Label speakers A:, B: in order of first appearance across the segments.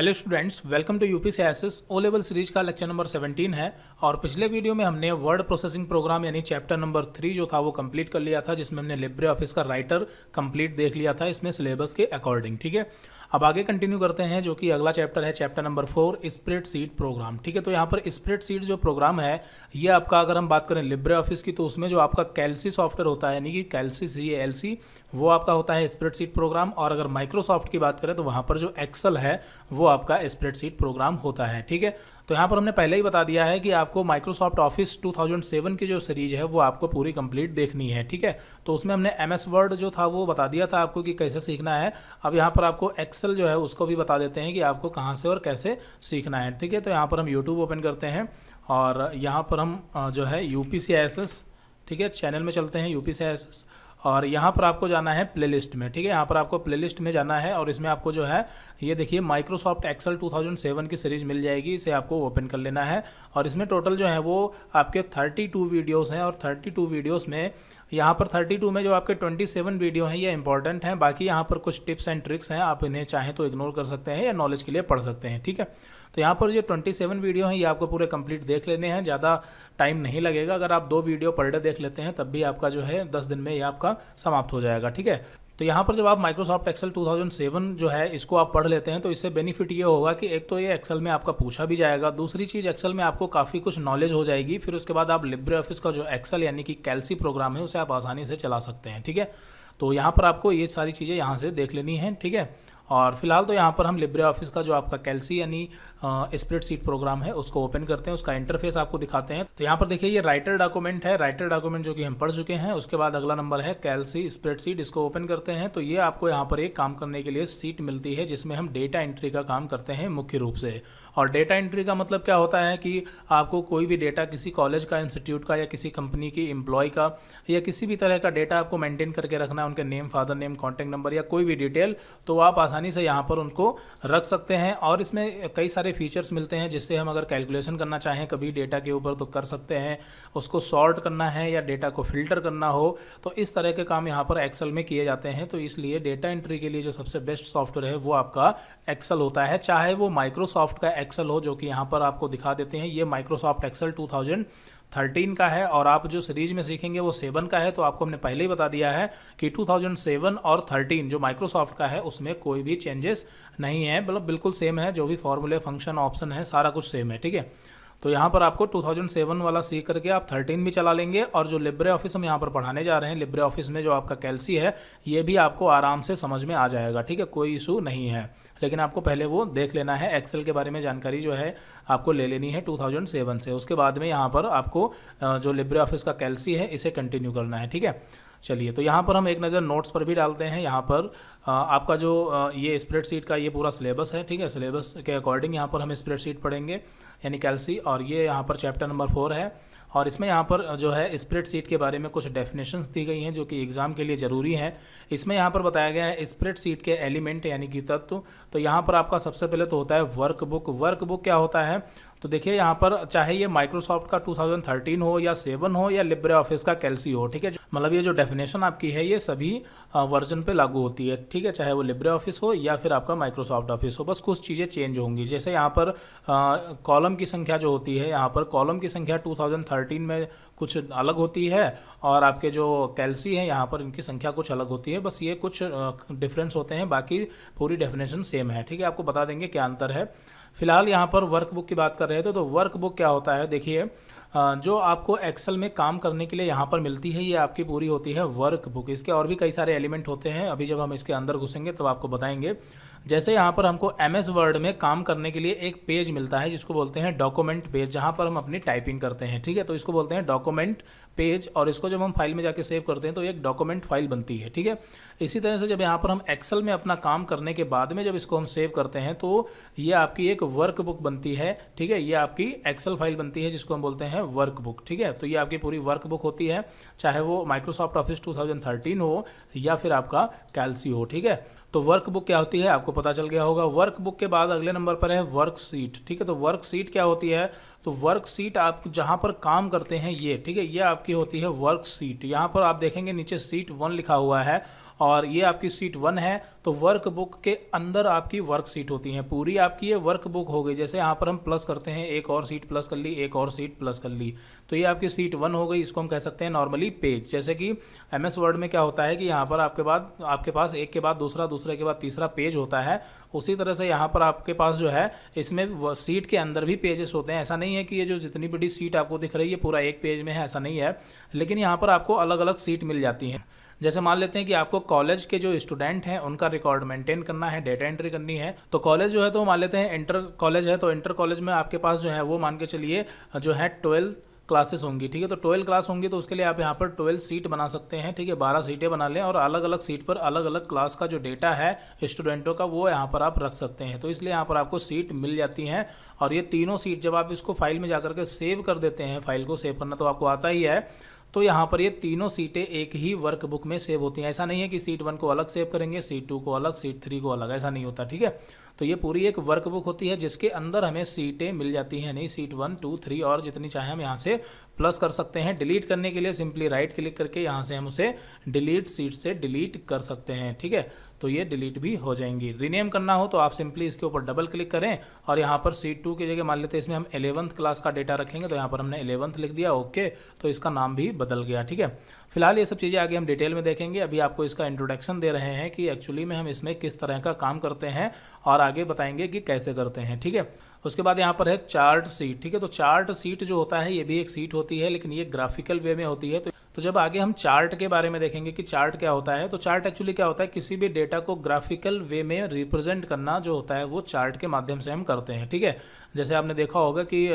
A: hello students welcome to U P C S O level series का lecture number 17 है और पिछले video में हमने वर्ड प्रोसेसिंग प्रोग्राम यानी चैप्टर नंबर थ्री जो था वो कंप्लीट कर लिया था जिसमें हमने लिब्रे ऑफिस का राइटर कंप्लीट देख लिया था इसमें सिलेबस के अकॉर्डिंग ठीक है अब आगे कंटिन्यू करते हैं जो कि अगला चैप्टर है chapter number four spreadsheet program ठीक है तो यहाँ पर स्प्रेड सीट जो प्रोग्राम है ये आपका अगर हम बात करें लिब्रे ऑफिस की तो उसमें जो आपका कैलसी सॉफ्टवेयर होता है यानी कि कैलसी सी एल सी वो आपका होता है स्प्रेड सीट प्रोग्राम और अगर माइक्रोसॉफ्ट की बात करें तो वहाँ पर जो एक्सल है वो आपका स्प्रेड सीट प्रोग्राम होता है ठीक है तो यहाँ पर हमने पहले ही बता दिया है कि आपको माइक्रोसॉफ्ट ऑफिस 2007 की जो सीरीज है वो आपको पूरी कंप्लीट देखनी है ठीक है तो उसमें हमने एम एस वर्ड जो था वो बता दिया था आपको कि कैसे सीखना है अब यहाँ पर आपको एक्सेल जो है उसको भी बता देते हैं कि आपको कहाँ से और कैसे सीखना है ठीक है तो यहाँ पर हम यूट्यूब ओपन करते हैं और यहाँ पर हम जो है यू पी ठीक है चैनल में चलते हैं यू पी सी एस और यहाँ पर आपको जाना है प्लेलिस्ट में ठीक है यहाँ पर आपको प्लेलिस्ट में जाना है और इसमें आपको जो है ये देखिए माइक्रोसॉफ्ट एक्सेल 2007 की सीरीज मिल जाएगी इसे आपको ओपन कर लेना है और इसमें टोटल जो है वो आपके 32 वीडियोस हैं और 32 वीडियोस में यहाँ पर 32 में जो आपके 27 वीडियो हैं ये इंपॉर्टेंट हैं बाकी यहाँ पर कुछ टिप्स एंड ट्रिक्स हैं आप इन्हें चाहें तो इग्नोर कर सकते हैं या नॉलेज के लिए पढ़ सकते हैं ठीक है तो यहाँ पर जो 27 वीडियो हैं ये आपको पूरे कंप्लीट देख लेने हैं ज़्यादा टाइम नहीं लगेगा अगर आप दो वीडियो पर डे देख लेते हैं तब भी आपका जो है दस दिन में ये आपका समाप्त हो जाएगा ठीक है तो यहाँ पर जब आप माइक्रोसॉफ्ट एक्सेल 2007 जो है इसको आप पढ़ लेते हैं तो इससे बेनिफिट ये होगा कि एक तो ये एक्सेल में आपका पूछा भी जाएगा दूसरी चीज़ एक्सेल में आपको काफ़ी कुछ नॉलेज हो जाएगी फिर उसके बाद आप लिब्रे ऑफिस का जो एक्सेल यानी कि कैलसी प्रोग्राम है उसे आप आसानी से चला सकते हैं ठीक है तो यहाँ पर आपको ये सारी चीज़ें यहाँ से देख लेनी है ठीक है और फिलहाल तो यहाँ पर हम लिब्रे ऑफिस का जो आपका कैलसी यानी स्प्लिट सीट प्रोग्राम है उसको ओपन करते हैं उसका इंटरफेस आपको दिखाते हैं तो यहाँ पर देखिए ये राइटर डॉक्यूमेंट है राइटर डॉक्यूमेंट जो कि हम पढ़ चुके हैं उसके बाद अगला नंबर है कैलसी स्प्रेड सीट इसको ओपन करते हैं तो ये आपको यहाँ पर एक काम करने के लिए सीट मिलती है जिसमें हम डेटा एंट्री का काम करते हैं मुख्य रूप से और डेटा एंट्री का मतलब क्या होता है कि आपको कोई भी डेटा किसी कॉलेज का इंस्टीट्यूट का या किसी कंपनी की एम्प्लॉय का या किसी भी तरह का डेटा आपको मेंटेन करके रखना है उनके name father name contact number या कोई भी डिटेल तो आप आसानी से यहाँ पर उनको रख सकते हैं और इसमें कई सारे सारे फीचर्स मिलते हैं जिससे हम अगर कैलकुलेशन करना चाहें कभी डेटा के ऊपर तो कर सकते हैं उसको सॉर्ट करना है या डेटा को फिल्टर करना हो तो इस तरह के काम यहाँ पर एक्सेल में किए जाते हैं तो इसलिए डेटा एंट्री के लिए जो सबसे बेस्ट सॉफ्टवेयर है वो आपका एक्सेल होता है चाहे वो माइक्रोसॉफ्ट का एक्सेल हो जो कि यहाँ पर आपको दिखा देते हैं ये माइक्रोसॉफ्ट एक्सेल टू थर्टीन का है और आप जो सीरीज में सीखेंगे वो सेवन का है तो आपको हमने पहले ही बता दिया है कि टू थाउजेंड सेवन और थर्टीन जो माइक्रोसॉफ्ट का है उसमें कोई भी चेंजेस नहीं है मतलब बिल्कुल सेम है जो भी फॉर्मूले फंक्शन ऑप्शन है सारा कुछ सेम है ठीक है तो यहाँ पर आपको 2007 वाला सीख करके आप 13 भी चला लेंगे और जो लिब्रे ऑफिस हम यहाँ पर पढ़ाने जा रहे हैं लिब्रे ऑफिस में जो आपका कैलसी है ये भी आपको आराम से समझ में आ जाएगा ठीक है कोई इशू नहीं है लेकिन आपको पहले वो देख लेना है एक्सेल के बारे में जानकारी जो है आपको ले लेनी है 2007 से उसके बाद में यहाँ पर आपको जो लिब्रे ऑफिस का कैलसी है इसे कंटिन्यू करना है ठीक है चलिए तो यहाँ पर हम एक नज़र नोट्स पर भी डालते हैं यहाँ पर आपका जो ये स्प्रेडशीट का ये पूरा सिलेबस है ठीक है सिलेबस के अकॉर्डिंग यहाँ पर हम स्प्रेडशीट पढ़ेंगे यानी कैलसी और ये यहाँ पर चैप्टर नंबर फोर है और इसमें यहाँ पर जो है स्प्रेड सीट के बारे में कुछ डेफिनेशन दी गई हैं जो कि एग्ज़ाम के लिए ज़रूरी हैं इसमें यहाँ पर बताया गया है स्प्रेड सीट के एलिमेंट यानी कि तत्व तो यहाँ पर आपका सबसे पहले तो होता है वर्क बुक वर्क बुक क्या होता है तो देखिए यहाँ पर चाहे ये माइक्रोसॉफ्ट का 2013 हो या सेवन हो या लिब्रे ऑफिस का कैलसी हो ठीक है मतलब ये जो डेफिनेशन आपकी है ये सभी वर्जन पे लागू होती है ठीक है चाहे वो लिब्रे ऑफिस हो या फिर आपका माइक्रोसॉफ्ट ऑफिस हो बस कुछ चीज़ें चेंज होंगी जैसे यहाँ पर कॉलम की संख्या जो होती है यहाँ पर कॉलम की संख्या 2013 में कुछ अलग होती है और आपके जो कैलसी है यहाँ पर इनकी संख्या कुछ अलग होती है बस ये कुछ डिफरेंस होते हैं बाकी पूरी डेफिनेशन सेम है ठीक है आपको बता देंगे क्या अंतर है फिलहाल यहाँ पर वर्कबुक की बात कर रहे थे तो वर्कबुक तो क्या होता है देखिए जो आपको एक्सेल में काम करने के लिए यहाँ पर मिलती है ये आपकी पूरी होती है वर्क बुक इसके और भी कई सारे एलिमेंट होते हैं अभी जब हम इसके अंदर घुसेंगे तब आपको बताएंगे जैसे यहाँ पर हमको एम एस वर्ड में काम करने के लिए एक पेज मिलता है जिसको बोलते हैं डॉक्यूमेंट पेज जहाँ पर हम अपनी टाइपिंग करते हैं ठीक है तो इसको बोलते हैं डॉक्यूमेंट पेज और इसको जब हम फाइल में जाके सेव करते हैं तो एक डॉक्यूमेंट फाइल बनती है ठीक है इसी तरह से जब यहाँ पर हम एक्सेल में अपना काम करने के बाद में जब इसको हम सेव करते हैं तो ये आपकी एक वर्क बुक बनती है ठीक है ये आपकी एक्सेल फाइल बनती है जिसको हम बोलते हैं है वर्कबुक ठीक है तो ये आपकी पूरी वर्कबुक होती है चाहे वो माइक्रोसॉफ्ट ऑफिस 2013 हो या फिर आपका कैलसी हो ठीक है तो वर्कबुक क्या होती है आपको पता चल गया होगा वर्कबुक के बाद अगले नंबर पर है वर्कशीट ठीक है तो वर्कशीट क्या होती है तो वर्कशीट आप जहाँ पर काम करते हैं ये ठीक है ये आपकी होती है वर्कशीट सीट यहाँ पर आप देखेंगे नीचे सीट वन लिखा हुआ है और ये आपकी सीट वन है तो वर्क बुक के अंदर आपकी वर्क सीट होती है पूरी आपकी ये वर्क बुक हो गई जैसे यहाँ पर हम प्लस करते हैं एक और सीट प्लस कर ली एक और सीट प्लस कर ली तो ये आपकी सीट वन हो गई इसको हम कह सकते हैं नॉर्मली पेज जैसे कि एम एस वर्ड में क्या होता है कि यहाँ पर आपके बाद आपके पास एक के बाद दूसरा दूसरे के बाद तीसरा पेज होता है उसी तरह से यहाँ पर आपके पास जो है इसमें सीट के अंदर भी पेजेस होते हैं ऐसा नहीं है कि ये जो जितनी बड़ी सीट आपको दिख रही है पूरा एक पेज में है ऐसा नहीं है लेकिन यहाँ पर आपको अलग अलग सीट मिल जाती है जैसे मान लेते हैं कि आपको कॉलेज के जो स्टूडेंट हैं उनका रिकॉर्ड मेंटेन करना है डेटा एंट्री करनी है तो कॉलेज जो है तो मान लेते हैं इंटर कॉलेज है तो इंटर कॉलेज में आपके पास जो है वो मान के चलिए जो है ट्वेल्थ क्लासेस होंगी ठीक है तो ट्वेल्व क्लास होंगी तो उसके लिए आप यहाँ पर ट्वेल्व सीट बना सकते हैं ठीक है बारह सीटें बना लें और अलग अलग सीट पर अलग अलग क्लास का जो डेटा है स्टूडेंटों का वो यहाँ पर आप रख सकते हैं तो इसलिए यहाँ पर आपको सीट मिल जाती हैं और ये तीनों सीट जब आप इसको फाइल में जा करके सेव कर देते हैं फाइल को सेव करना तो आपको आता ही है तो यहाँ पर ये तीनों सीटें एक ही वर्कबुक में सेव होती हैं ऐसा नहीं है कि सीट वन को अलग सेव करेंगे सीट टू को अलग सीट थ्री को अलग ऐसा नहीं होता ठीक है तो ये पूरी एक वर्कबुक होती है जिसके अंदर हमें सीटें मिल जाती हैं नहीं सीट वन टू थ्री और जितनी चाहे हम यहाँ से प्लस कर सकते हैं डिलीट करने के लिए सिंपली राइट क्लिक करके यहाँ से हम उसे डिलीट सीट से डिलीट कर सकते हैं ठीक है तो ये डिलीट भी हो जाएंगी रीनेम करना हो तो आप सिंपली इसके ऊपर डबल क्लिक करें और यहाँ पर सीट टू की जगह मान लेते हैं इसमें हम एलेवंथ क्लास का डेटा रखेंगे तो यहाँ पर हमने एलेवंथ लिख दिया ओके तो इसका नाम भी बदल गया ठीक है फिलहाल ये सब चीज़ें आगे हम डिटेल में देखेंगे अभी आपको इसका इंट्रोडक्शन दे रहे हैं कि एक्चुअली में हम इसमें किस तरह का काम करते हैं और आगे बताएंगे कि कैसे करते हैं ठीक है उसके बाद यहाँ पर है चार्ट सीट ठीक है तो चार्ट सीट जो होता है ये भी एक सीट होती है लेकिन ये ग्राफिकल वे में होती है तो तो जब आगे हम चार्ट के बारे में देखेंगे कि चार्ट क्या होता है तो चार्ट एक्चुअली क्या होता है किसी भी डेटा को ग्राफिकल वे में रिप्रेजेंट करना जो होता है वो चार्ट के माध्यम से हम करते हैं ठीक है जैसे आपने देखा होगा कि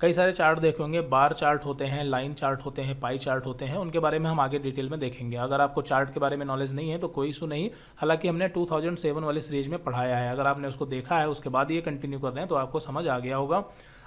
A: कई सारे चार्ट देखे होंगे बार चार्ट होते हैं लाइन चार्ट होते हैं पाई चार्ट होते हैं उनके बारे में हम आगे डिटेल में देखेंगे अगर आपको चार्ट के बारे में नॉलेज नहीं है तो कोई इशू नहीं हालांकि हमने 2007 वाली सीरीज में पढ़ाया है अगर आपने उसको देखा है उसके बाद ये कंटिन्यू कर रहे हैं तो आपको समझ आ गया होगा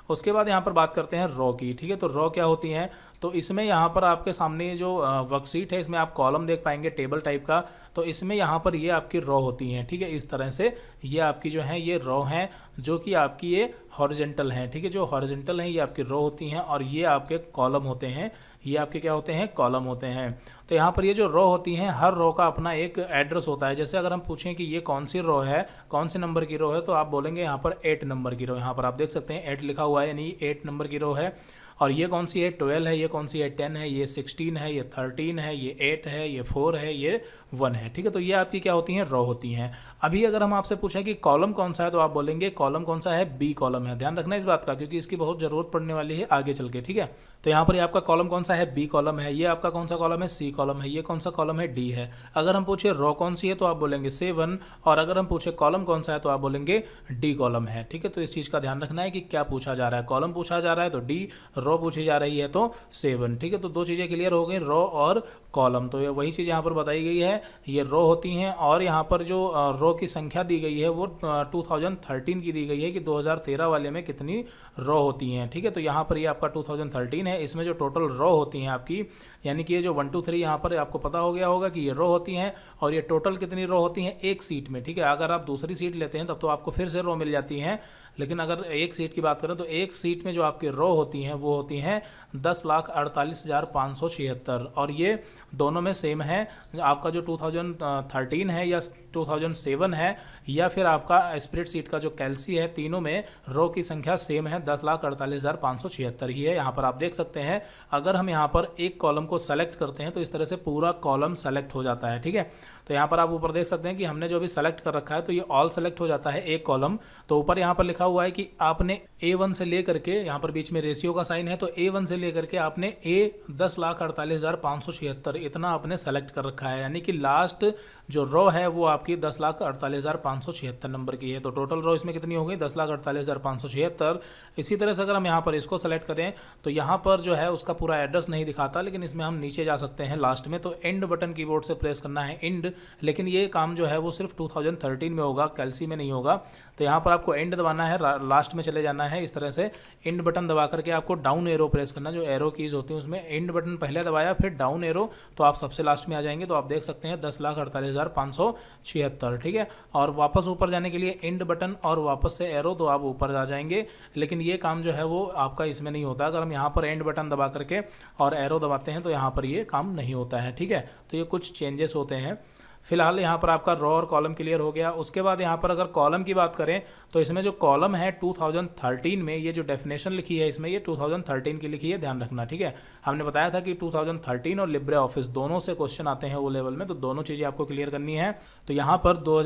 A: उसके बाद यहाँ पर बात करते हैं रॉ की ठीक है तो रॉ क्या होती है तो इसमें यहाँ पर आपके सामने जो वर्कशीट है इसमें आप कॉलम देख पाएंगे टेबल टाइप का तो इसमें यहाँ पर ये आपकी रॉ होती हैं ठीक है इस तरह से ये आपकी जो है ये रॉ हैं जो कि आपकी ये हॉर्जेंटल हैं ठीक है जो हॉर्जेंटल हैं ये आपकी रॉ होती हैं और ये आपके कॉलम होते हैं ये आपके क्या होते हैं कॉलम होते हैं तो यहाँ पर ये जो रो होती हैं हर रो का अपना एक एड्रेस होता है जैसे अगर हम पूछें कि ये कौन सी रो है कौन से नंबर की रो है तो आप बोलेंगे यहाँ पर एट नंबर की रो यहाँ पर आप देख सकते हैं एट लिखा हुआ है यानी एट नंबर की रो है और ये कौन सी है ट्वेल्व है ये कौन सी है टेन है ये सिक्सटीन है ये थर्टीन है ये एट है ये फोर है ये वन है ठीक है तो ये आपकी क्या होती हैं रॉ होती हैं अभी अगर हम आपसे पूछें कि कॉलम कौन सा है तो आप बोलेंगे कॉलम कौन सा है बी कॉलम है ध्यान रखना इस बात का क्योंकि इसकी बहुत ज़रूरत पड़ने वाली है आगे चल के ठीक है तो यहाँ पर ये आपका कॉलम कौन सा है बी कॉलम है ये आपका कौन सा कॉलम है सी कॉलम है ये कौन सा कॉलम है डी है अगर हम पूछे रॉ कौन सी है तो आप बोलेंगे सेवन और अगर हम पूछे कॉलम कौन सा है तो आप बोलेंगे डी कॉलम है ठीक है तो इस चीज़ का ध्यान रखना है कि क्या पूछा जा रहा है कॉलम पूछा जा रहा है तो डी रॉ पूछी जा रही है तो सेवन ठीक है तो दो चीज़ें क्लियर हो गई रॉ और कॉलम तो ये वही चीज़ यहाँ पर बताई गई है ये रो होती हैं और यहाँ पर जो रो की संख्या दी गई है वो 2013 की दी गई है कि 2013 वाले में कितनी रो होती हैं ठीक है तो यहाँ पर ये आपका 2013 है इसमें जो टोटल रो होती हैं आपकी यानी कि ये जो वन टू थ्री यहाँ पर आपको पता हो गया होगा कि ये रो होती हैं और ये टोटल कितनी रो होती हैं एक सीट में ठीक है अगर आप दूसरी सीट लेते हैं तब तो आपको फिर से रो मिल जाती हैं लेकिन अगर एक सीट की बात करें तो एक सीट में जो आपकी रो होती हैं वो होती हैं दस लाख अड़तालीस हज़ार पाँच सौ छिहत्तर और ये दोनों में सेम है आपका जो टू थाउजेंड थर्टीन है या टू थाउजेंड सेवन है या फिर आपका स्प्रिट सीट का जो कैलसी है तीनों में रो की संख्या सेम है दस लाख अड़तालीस हज़ार पाँच सौ छिहत्तर ही है यहाँ पर आप देख सकते हैं अगर हम यहाँ पर एक कॉलम को सेलेक्ट करते हैं तो इस तरह से पूरा कॉलम सेलेक्ट हो जाता है ठीक है तो यहाँ पर आप ऊपर देख सकते हैं कि हमने जो भी सेलेक्ट कर रखा है तो ये ऑल सेलेक्ट हो जाता है एक कॉलम तो ऊपर यहाँ पर लिखा हुआ है कि आपने ए वन से लेकर के यहाँ पर बीच में रेशियो का साइन है तो ए वन से लेकर के आपने ए दस लाख अड़तालीस हज़ार पाँच सौ छिहत्तर इतना आपने सेलेक्ट कर रखा है यानी कि लास्ट जो रो है वो आपकी दस लाख अड़तालीस हज़ार पाँच सौ छिहत्तर नंबर की है तो टोटल रो इसमें कितनी हो गई दस लाख अड़तालीस हज़ार पाँच सौ छिहत्तर इसी तरह से अगर हम यहाँ पर इसको सेलेक्ट करें तो यहाँ पर जो है उसका पूरा एड्रेस नहीं दिखाता लेकिन इसमें हम नीचे जा सकते हैं लास्ट में तो एंड बटन कीबोर्ड से प्रेस करना है एंड लेकिन ये काम जो है वो सिर्फ 2013 में होगा कैलसी में नहीं होगा तो यहाँ पर आपको एंड दबाना है लास्ट में चले जाना है इस तरह से एंड बटन दबा करके आपको डाउन एरो प्रेस करना जो एरो कीज़ होती हैं उसमें एंड बटन पहले दबाया फिर डाउन एरो तो आप सबसे लास्ट में आ जाएंगे तो आप देख सकते हैं दस लाख अड़तालीस हज़ार पाँच सौ छिहत्तर ठीक है और वापस ऊपर जाने के लिए एंड बटन और वापस से एरो तो आप ऊपर आ जाएंगे लेकिन ये काम जो है वो आपका इसमें नहीं होता अगर हम यहाँ पर एंड बटन दबा करके और एरो दबाते हैं तो यहाँ पर ये काम नहीं होता है ठीक है तो ये कुछ चेंजेस होते हैं फिलहाल यहाँ पर आपका रॉ और कॉलम क्लियर हो गया उसके बाद यहाँ पर अगर कॉलम की बात करें तो इसमें जो कॉलम है 2013 में ये जो डेफिनेशन लिखी है इसमें ये 2013 की लिखी है ध्यान रखना ठीक है हमने बताया था कि 2013 और लिब्रे ऑफिस दोनों से क्वेश्चन आते हैं वो लेवल में तो दोनों चीज़ें आपको क्लियर करनी है तो यहाँ पर दो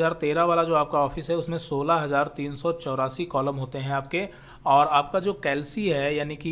A: वाला जो आपका ऑफिस है उसमें सोलह कॉलम होते हैं आपके और आपका जो कैलसी है यानी कि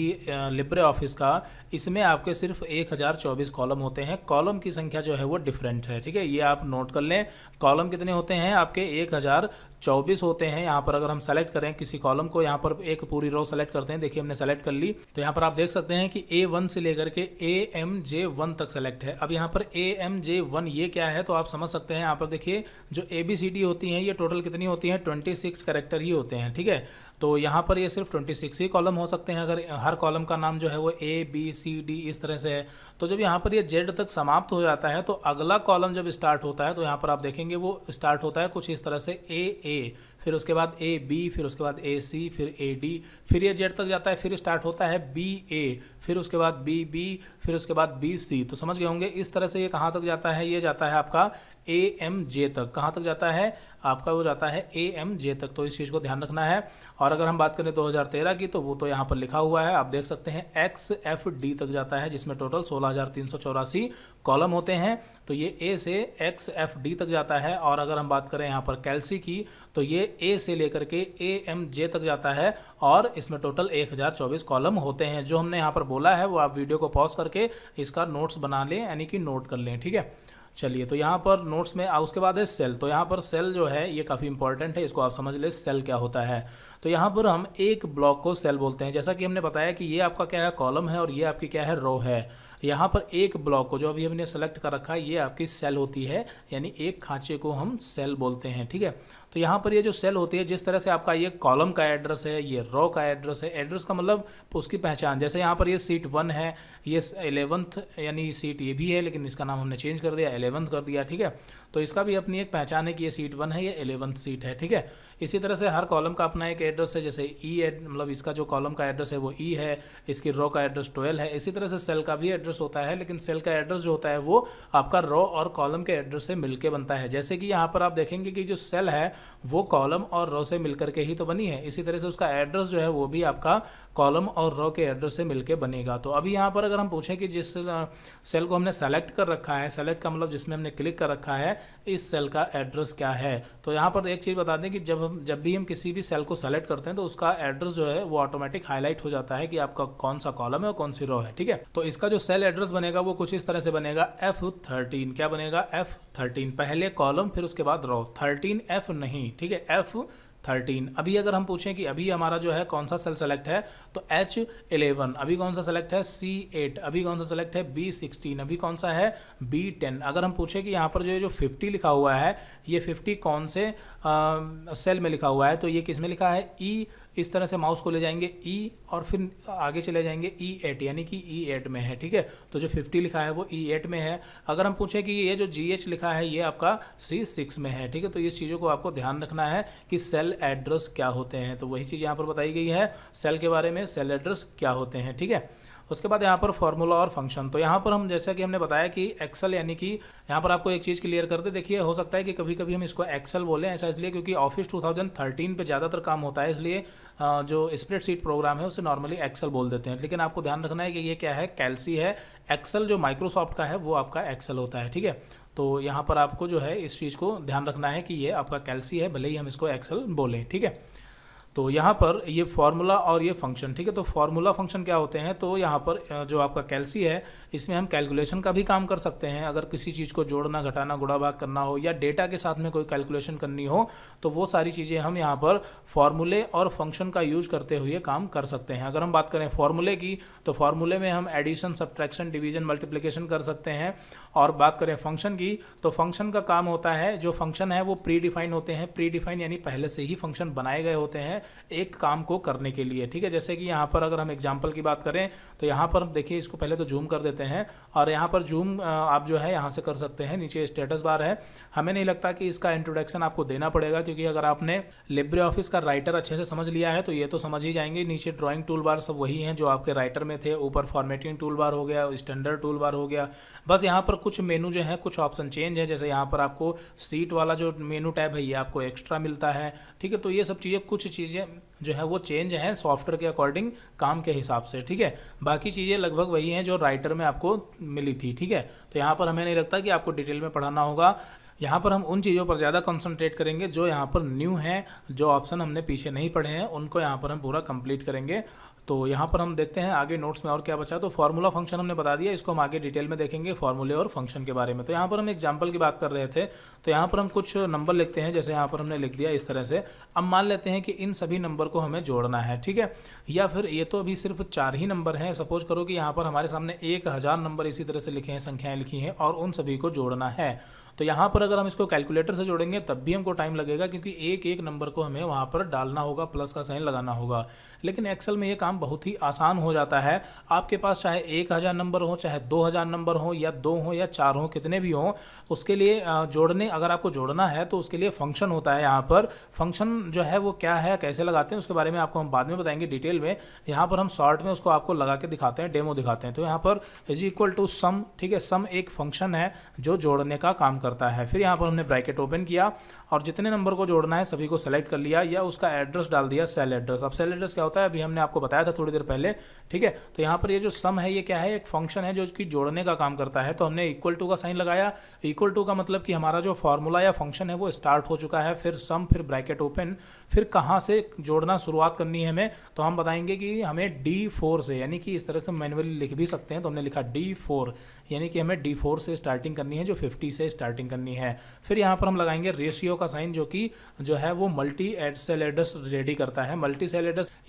A: लिब्रे ऑफिस का इसमें आपके सिर्फ एक हज़ार चौबीस कॉलम होते हैं कॉलम की संख्या जो है वो डिफरेंट है ठीक है ये आप नोट कर लें कॉलम कितने होते हैं आपके एक हज़ार चौबीस होते हैं यहाँ पर अगर हम सेलेक्ट करें किसी कॉलम को यहाँ पर एक पूरी रो सेलेक्ट करते हैं देखिए हमने सेलेक्ट कर ली तो यहाँ पर आप देख सकते हैं कि ए वन से लेकर के ए एम जे वन तक सेलेक्ट है अब यहाँ पर ए एम जे वन ये क्या है तो आप समझ सकते हैं यहाँ पर देखिए जो ए बी सी डी होती हैं ये टोटल कितनी होती हैं ट्वेंटी सिक्स करेक्टर ही होते हैं ठीक है तो यहाँ पर ये सिर्फ ट्वेंटी सिक्स ही कॉलम हो सकते हैं अगर हर कॉलम का नाम जो है वो ए बी सी डी इस तरह से है तो जब यहाँ पर ये जेड तक समाप्त हो जाता है तो अगला कॉलम जब स्टार्ट होता है तो यहाँ पर आप देखेंगे वो स्टार्ट होता है कुछ इस तरह से ए ए A फिर उसके बाद ए बी फिर उसके बाद ए सी फिर ए डी फिर ये जेड तक जाता है फिर स्टार्ट होता है बी ए फिर उसके बाद बी बी फिर उसके बाद बी सी तो समझ गए होंगे इस तरह से ये कहाँ तक जाता है ये जाता है आपका ए एम जे तक कहाँ तक जाता है आपका वो जाता है ए एम जे तक तो इस चीज़ को ध्यान रखना है और अगर हम बात करें 2013 की तो वो तो यहाँ पर लिखा हुआ है आप देख सकते हैं एक्स एफ डी तक जाता है जिसमें टोटल सोलह कॉलम होते हैं तो ये ए से एक्स एफ डी तक जाता है और अगर हम बात करें यहाँ पर कैलसी की तो ये ए से लेकर के ए एम जे तक जाता है और इसमें टोटल 1024 कॉलम होते हैं जो हमने यहाँ पर बोला है वो आप वीडियो को पॉज करके इसका नोट्स बना लें यानी कि नोट कर लें ठीक है चलिए तो यहाँ पर नोट्स में आ उसके बाद है सेल तो यहाँ पर सेल जो है ये काफ़ी इंपॉर्टेंट है इसको आप समझ लें सेल क्या होता है तो यहाँ पर हम एक ब्लॉक को सेल बोलते हैं जैसा कि हमने बताया कि ये आपका क्या है कॉलम है और ये आपकी क्या है रो है यहाँ पर एक ब्लॉक को जो अभी हमने सेलेक्ट कर रखा है ये आपकी सेल होती है यानी एक खांचे को हम सेल बोलते हैं ठीक है तो यहाँ पर ये जो सेल होती है जिस तरह से आपका ये कॉलम का एड्रेस है ये रॉ का एड्रेस है एड्रेस का मतलब उसकी पहचान जैसे यहाँ पर ये सीट वन है ये एलेवंथ यानी सीट ये भी है लेकिन इसका नाम हमने चेंज कर दिया एलेवंथ कर दिया ठीक है तो इसका भी अपनी एक पहचान है कि ये सीट वन है ये एलेवंथ सीट है ठीक है इसी तरह से हर कॉलम का अपना एक एड्रेस है जैसे ई e एड मतलब इसका जो कॉलम का एड्रेस है वो ई e है इसकी रॉ का एड्रेस ट्वेल्व है इसी तरह से सेल का भी एड्रेस होता है लेकिन सेल का एड्रेस जो होता है वो आपका रॉ और कॉलम के एड्रेस से मिलकर बनता है जैसे कि यहाँ पर आप देखेंगे कि जो सेल है वो कॉलम और रो से मिलकर के ही तो बनी है इसी तरह से उसका एड्रेस जो है वो भी आपका कॉलम और रो के एड्रेस से मिलकर बनेगा तो अभी यहाँ पर अगर हम पूछें कि जिस सेल को हमने सेलेक्ट कर रखा है सेलेक्ट का मतलब जिसमें हमने क्लिक कर रखा है इस सेल का एड्रेस क्या है तो यहाँ पर एक चीज़ बता दें कि जब हम जब भी हम किसी भी सेल को सेलेक्ट करते हैं तो उसका एड्रेस जो है वो ऑटोमेटिक हाईलाइट हो जाता है कि आपका कौन सा कॉलम है और कौन सी रो है ठीक है तो इसका जो सेल एड्रेस बनेगा वो कुछ इस तरह से बनेगा एफ थर्टीन क्या बनेगा एफ थर्टीन पहले कॉलम फिर उसके बाद रो थर्टीन एफ नहीं ठीक है एफ थर्टीन अभी अगर हम पूछें कि अभी हमारा जो है कौन सा सेल सेलेक्ट है तो एच एलेवन अभी कौन सा सेलेक्ट है सी एट अभी कौन सा सेलेक्ट है बी सिक्सटीन अभी कौन सा है बी टेन अगर हम पूछें कि यहाँ पर जो है जो फिफ्टी लिखा हुआ है ये फिफ्टी कौन से आ, सेल में लिखा हुआ है तो ये किस में लिखा है ई e इस तरह से माउस को ले जाएंगे ई e और फिर आगे चले जाएंगे ई e एट यानी कि ई e एट में है ठीक है तो जो फिफ्टी लिखा है वो ई एट में है अगर हम पूछें कि ये जो जी एच लिखा है ये आपका सी सिक्स में है ठीक है तो इस चीज़ों को आपको ध्यान रखना है कि सेल एड्रेस क्या होते हैं तो वही चीज़ यहाँ पर बताई गई है सेल के बारे में सेल एड्रेस क्या होते हैं ठीक है उसके बाद यहाँ पर फॉर्मूला और फंक्शन तो यहाँ पर हम जैसा कि हमने बताया कि एक्सल यानी कि यहाँ पर आपको एक चीज़ क्लियर करते देखिए हो सकता है कि कभी कभी हम इसको एक्सल बोलें ऐसा इसलिए क्योंकि ऑफिस 2013 पे ज़्यादातर काम होता है इसलिए जो स्प्रेड शीट प्रोग्राम है उसे नॉर्मली एक्सल बोल देते हैं लेकिन आपको ध्यान रखना है कि ये क्या है कैलसी है एक्सल जो माइक्रोसॉफ्ट का है वो आपका एक्सल होता है ठीक है तो यहाँ पर आपको जो है इस चीज़ को ध्यान रखना है कि ये आपका कैलसी है भले ही हम इसको एक्सल बोलें ठीक है तो यहाँ पर ये फार्मूला और ये फंक्शन ठीक है तो फार्मूला फंक्शन क्या होते हैं तो यहाँ पर जो आपका कैल्सी है इसमें हम कैलकुलेशन का भी काम कर सकते हैं अगर किसी चीज़ को जोड़ना घटाना गुड़ा भाग करना हो या डेटा के साथ में कोई कैलकुलेशन करनी हो तो वो सारी चीज़ें हम यहाँ पर फॉर्मूले और फंक्शन का यूज करते हुए काम कर सकते हैं अगर हम बात करें फॉर्मूले की तो फॉर्मूले में हम एडिशन सब्ट्रैक्शन डिवीजन मल्टीप्लीकेशन कर सकते हैं और बात करें फंक्शन की तो फंक्शन का काम होता है जो फंक्शन है वो प्री डिफाइन होते हैं प्री डिफाइन यानी पहले से ही फंक्शन बनाए गए होते हैं एक काम को करने के लिए ठीक है जैसे कि यहाँ पर अगर हम एग्जाम्पल की बात करें तो यहाँ पर देखिए इसको पहले तो जूम कर देते हैं लेते हैं और यहाँ पर जूम आप जो है यहाँ से कर सकते हैं नीचे स्टेटस बार है हमें नहीं लगता कि इसका इंट्रोडक्शन आपको देना पड़ेगा क्योंकि अगर आपने लिब्रे ऑफिस का राइटर अच्छे से समझ लिया है तो ये तो समझ ही जाएंगे नीचे ड्राइंग टूल बार सब वही हैं जो आपके राइटर में थे ऊपर फॉर्मेटिंग टूल बार हो गया स्टैंडर्ड टूल बार हो गया बस यहाँ पर कुछ मेनू जो है कुछ ऑप्शन चेंज है जैसे यहाँ पर आपको सीट वाला जो मेनू टैब है ये आपको एक्स्ट्रा मिलता है ठीक है तो ये सब चीज़ें कुछ चीज़ें जो है वो चेंज है सॉफ्टवेयर के अकॉर्डिंग काम के हिसाब से ठीक है बाकी चीज़ें लगभग वही हैं जो राइटर में आपको मिली थी ठीक है तो यहाँ पर हमें नहीं लगता कि आपको डिटेल में पढ़ाना होगा यहाँ पर हम उन चीज़ों पर ज़्यादा कंसंट्रेट करेंगे जो यहाँ पर न्यू हैं जो ऑप्शन हमने पीछे नहीं पढ़े हैं उनको यहाँ पर हम पूरा कंप्लीट करेंगे तो यहाँ पर हम देखते हैं आगे नोट्स में और क्या बचा तो फार्मूला फंक्शन हमने बता दिया इसको हम आगे डिटेल में देखेंगे फार्मूले और फंक्शन के बारे में तो यहाँ पर हम एग्जाम्पल की बात कर रहे थे तो यहाँ पर हम कुछ नंबर लिखते हैं जैसे यहाँ पर हमने लिख दिया इस तरह से अब मान लेते हैं कि इन सभी नंबर को हमें जोड़ना है ठीक है या फिर ये तो अभी सिर्फ चार ही नंबर हैं सपोज करो कि यहाँ पर हमारे सामने एक हज़ार नंबर इसी तरह से लिखे हैं संख्याएँ लिखी हैं और उन सभी को जोड़ना है तो यहाँ पर अगर हम इसको कैलकुलेटर से जोड़ेंगे तब भी हमको टाइम लगेगा क्योंकि एक एक नंबर को हमें वहाँ पर डालना होगा प्लस का साइन लगाना होगा लेकिन एक्सेल में ये काम बहुत ही आसान हो जाता है आपके पास चाहे एक हज़ार नंबर हो चाहे दो हज़ार नंबर हो या दो हो या चार हो कितने भी हों उसके लिए जोड़ने अगर आपको जोड़ना है तो उसके लिए फंक्शन होता है यहाँ पर फंक्शन जो है वो क्या है कैसे लगाते हैं उसके बारे में आपको हम बाद में बताएंगे डिटेल में यहाँ पर हम शॉर्ट में उसको आपको लगा के दिखाते हैं डेमो दिखाते हैं तो यहाँ पर इज इक्वल टू सम ठीक है सम एक फंक्शन है जो जोड़ने का काम करता है फिर यहाँ पर हमने ब्रैकेट ओपन किया और जितने नंबर को जोड़ना है सभी को सेलेक्ट कर लिया या उसका एड्रेस डाल दिया सेल एड्रेस अब सेल एड्रेस क्या होता है अभी हमने आपको बताया था थोड़ी देर पहले ठीक है तो यहाँ पर ये जो सम है ये क्या है एक फंक्शन है जो उसकी जोड़ने का काम करता है तो हमने इक्वल टू का साइन लगाया इक्वल टू का मतलब कि हमारा जो फॉर्मूला या फंक्शन है वो स्टार्ट हो चुका है फिर सम फिर ब्रैकेट ओपन फिर कहाँ से जोड़ना शुरुआत करनी है हमें तो हम बताएंगे कि हमें डी फोर से यानी कि इस तरह से मैनुअली लिख भी सकते हैं तो हमने लिखा डी फोर यानी कि हमें डी फोर से स्टार्टिंग करनी है जो फिफ्टी से स्टार्ट चार्टिंग करनी है फिर यहाँ पर हम लगाएंगे रेशियो का साइन जो कि जो है वो मल्टी एड रेडी करता है मल्टी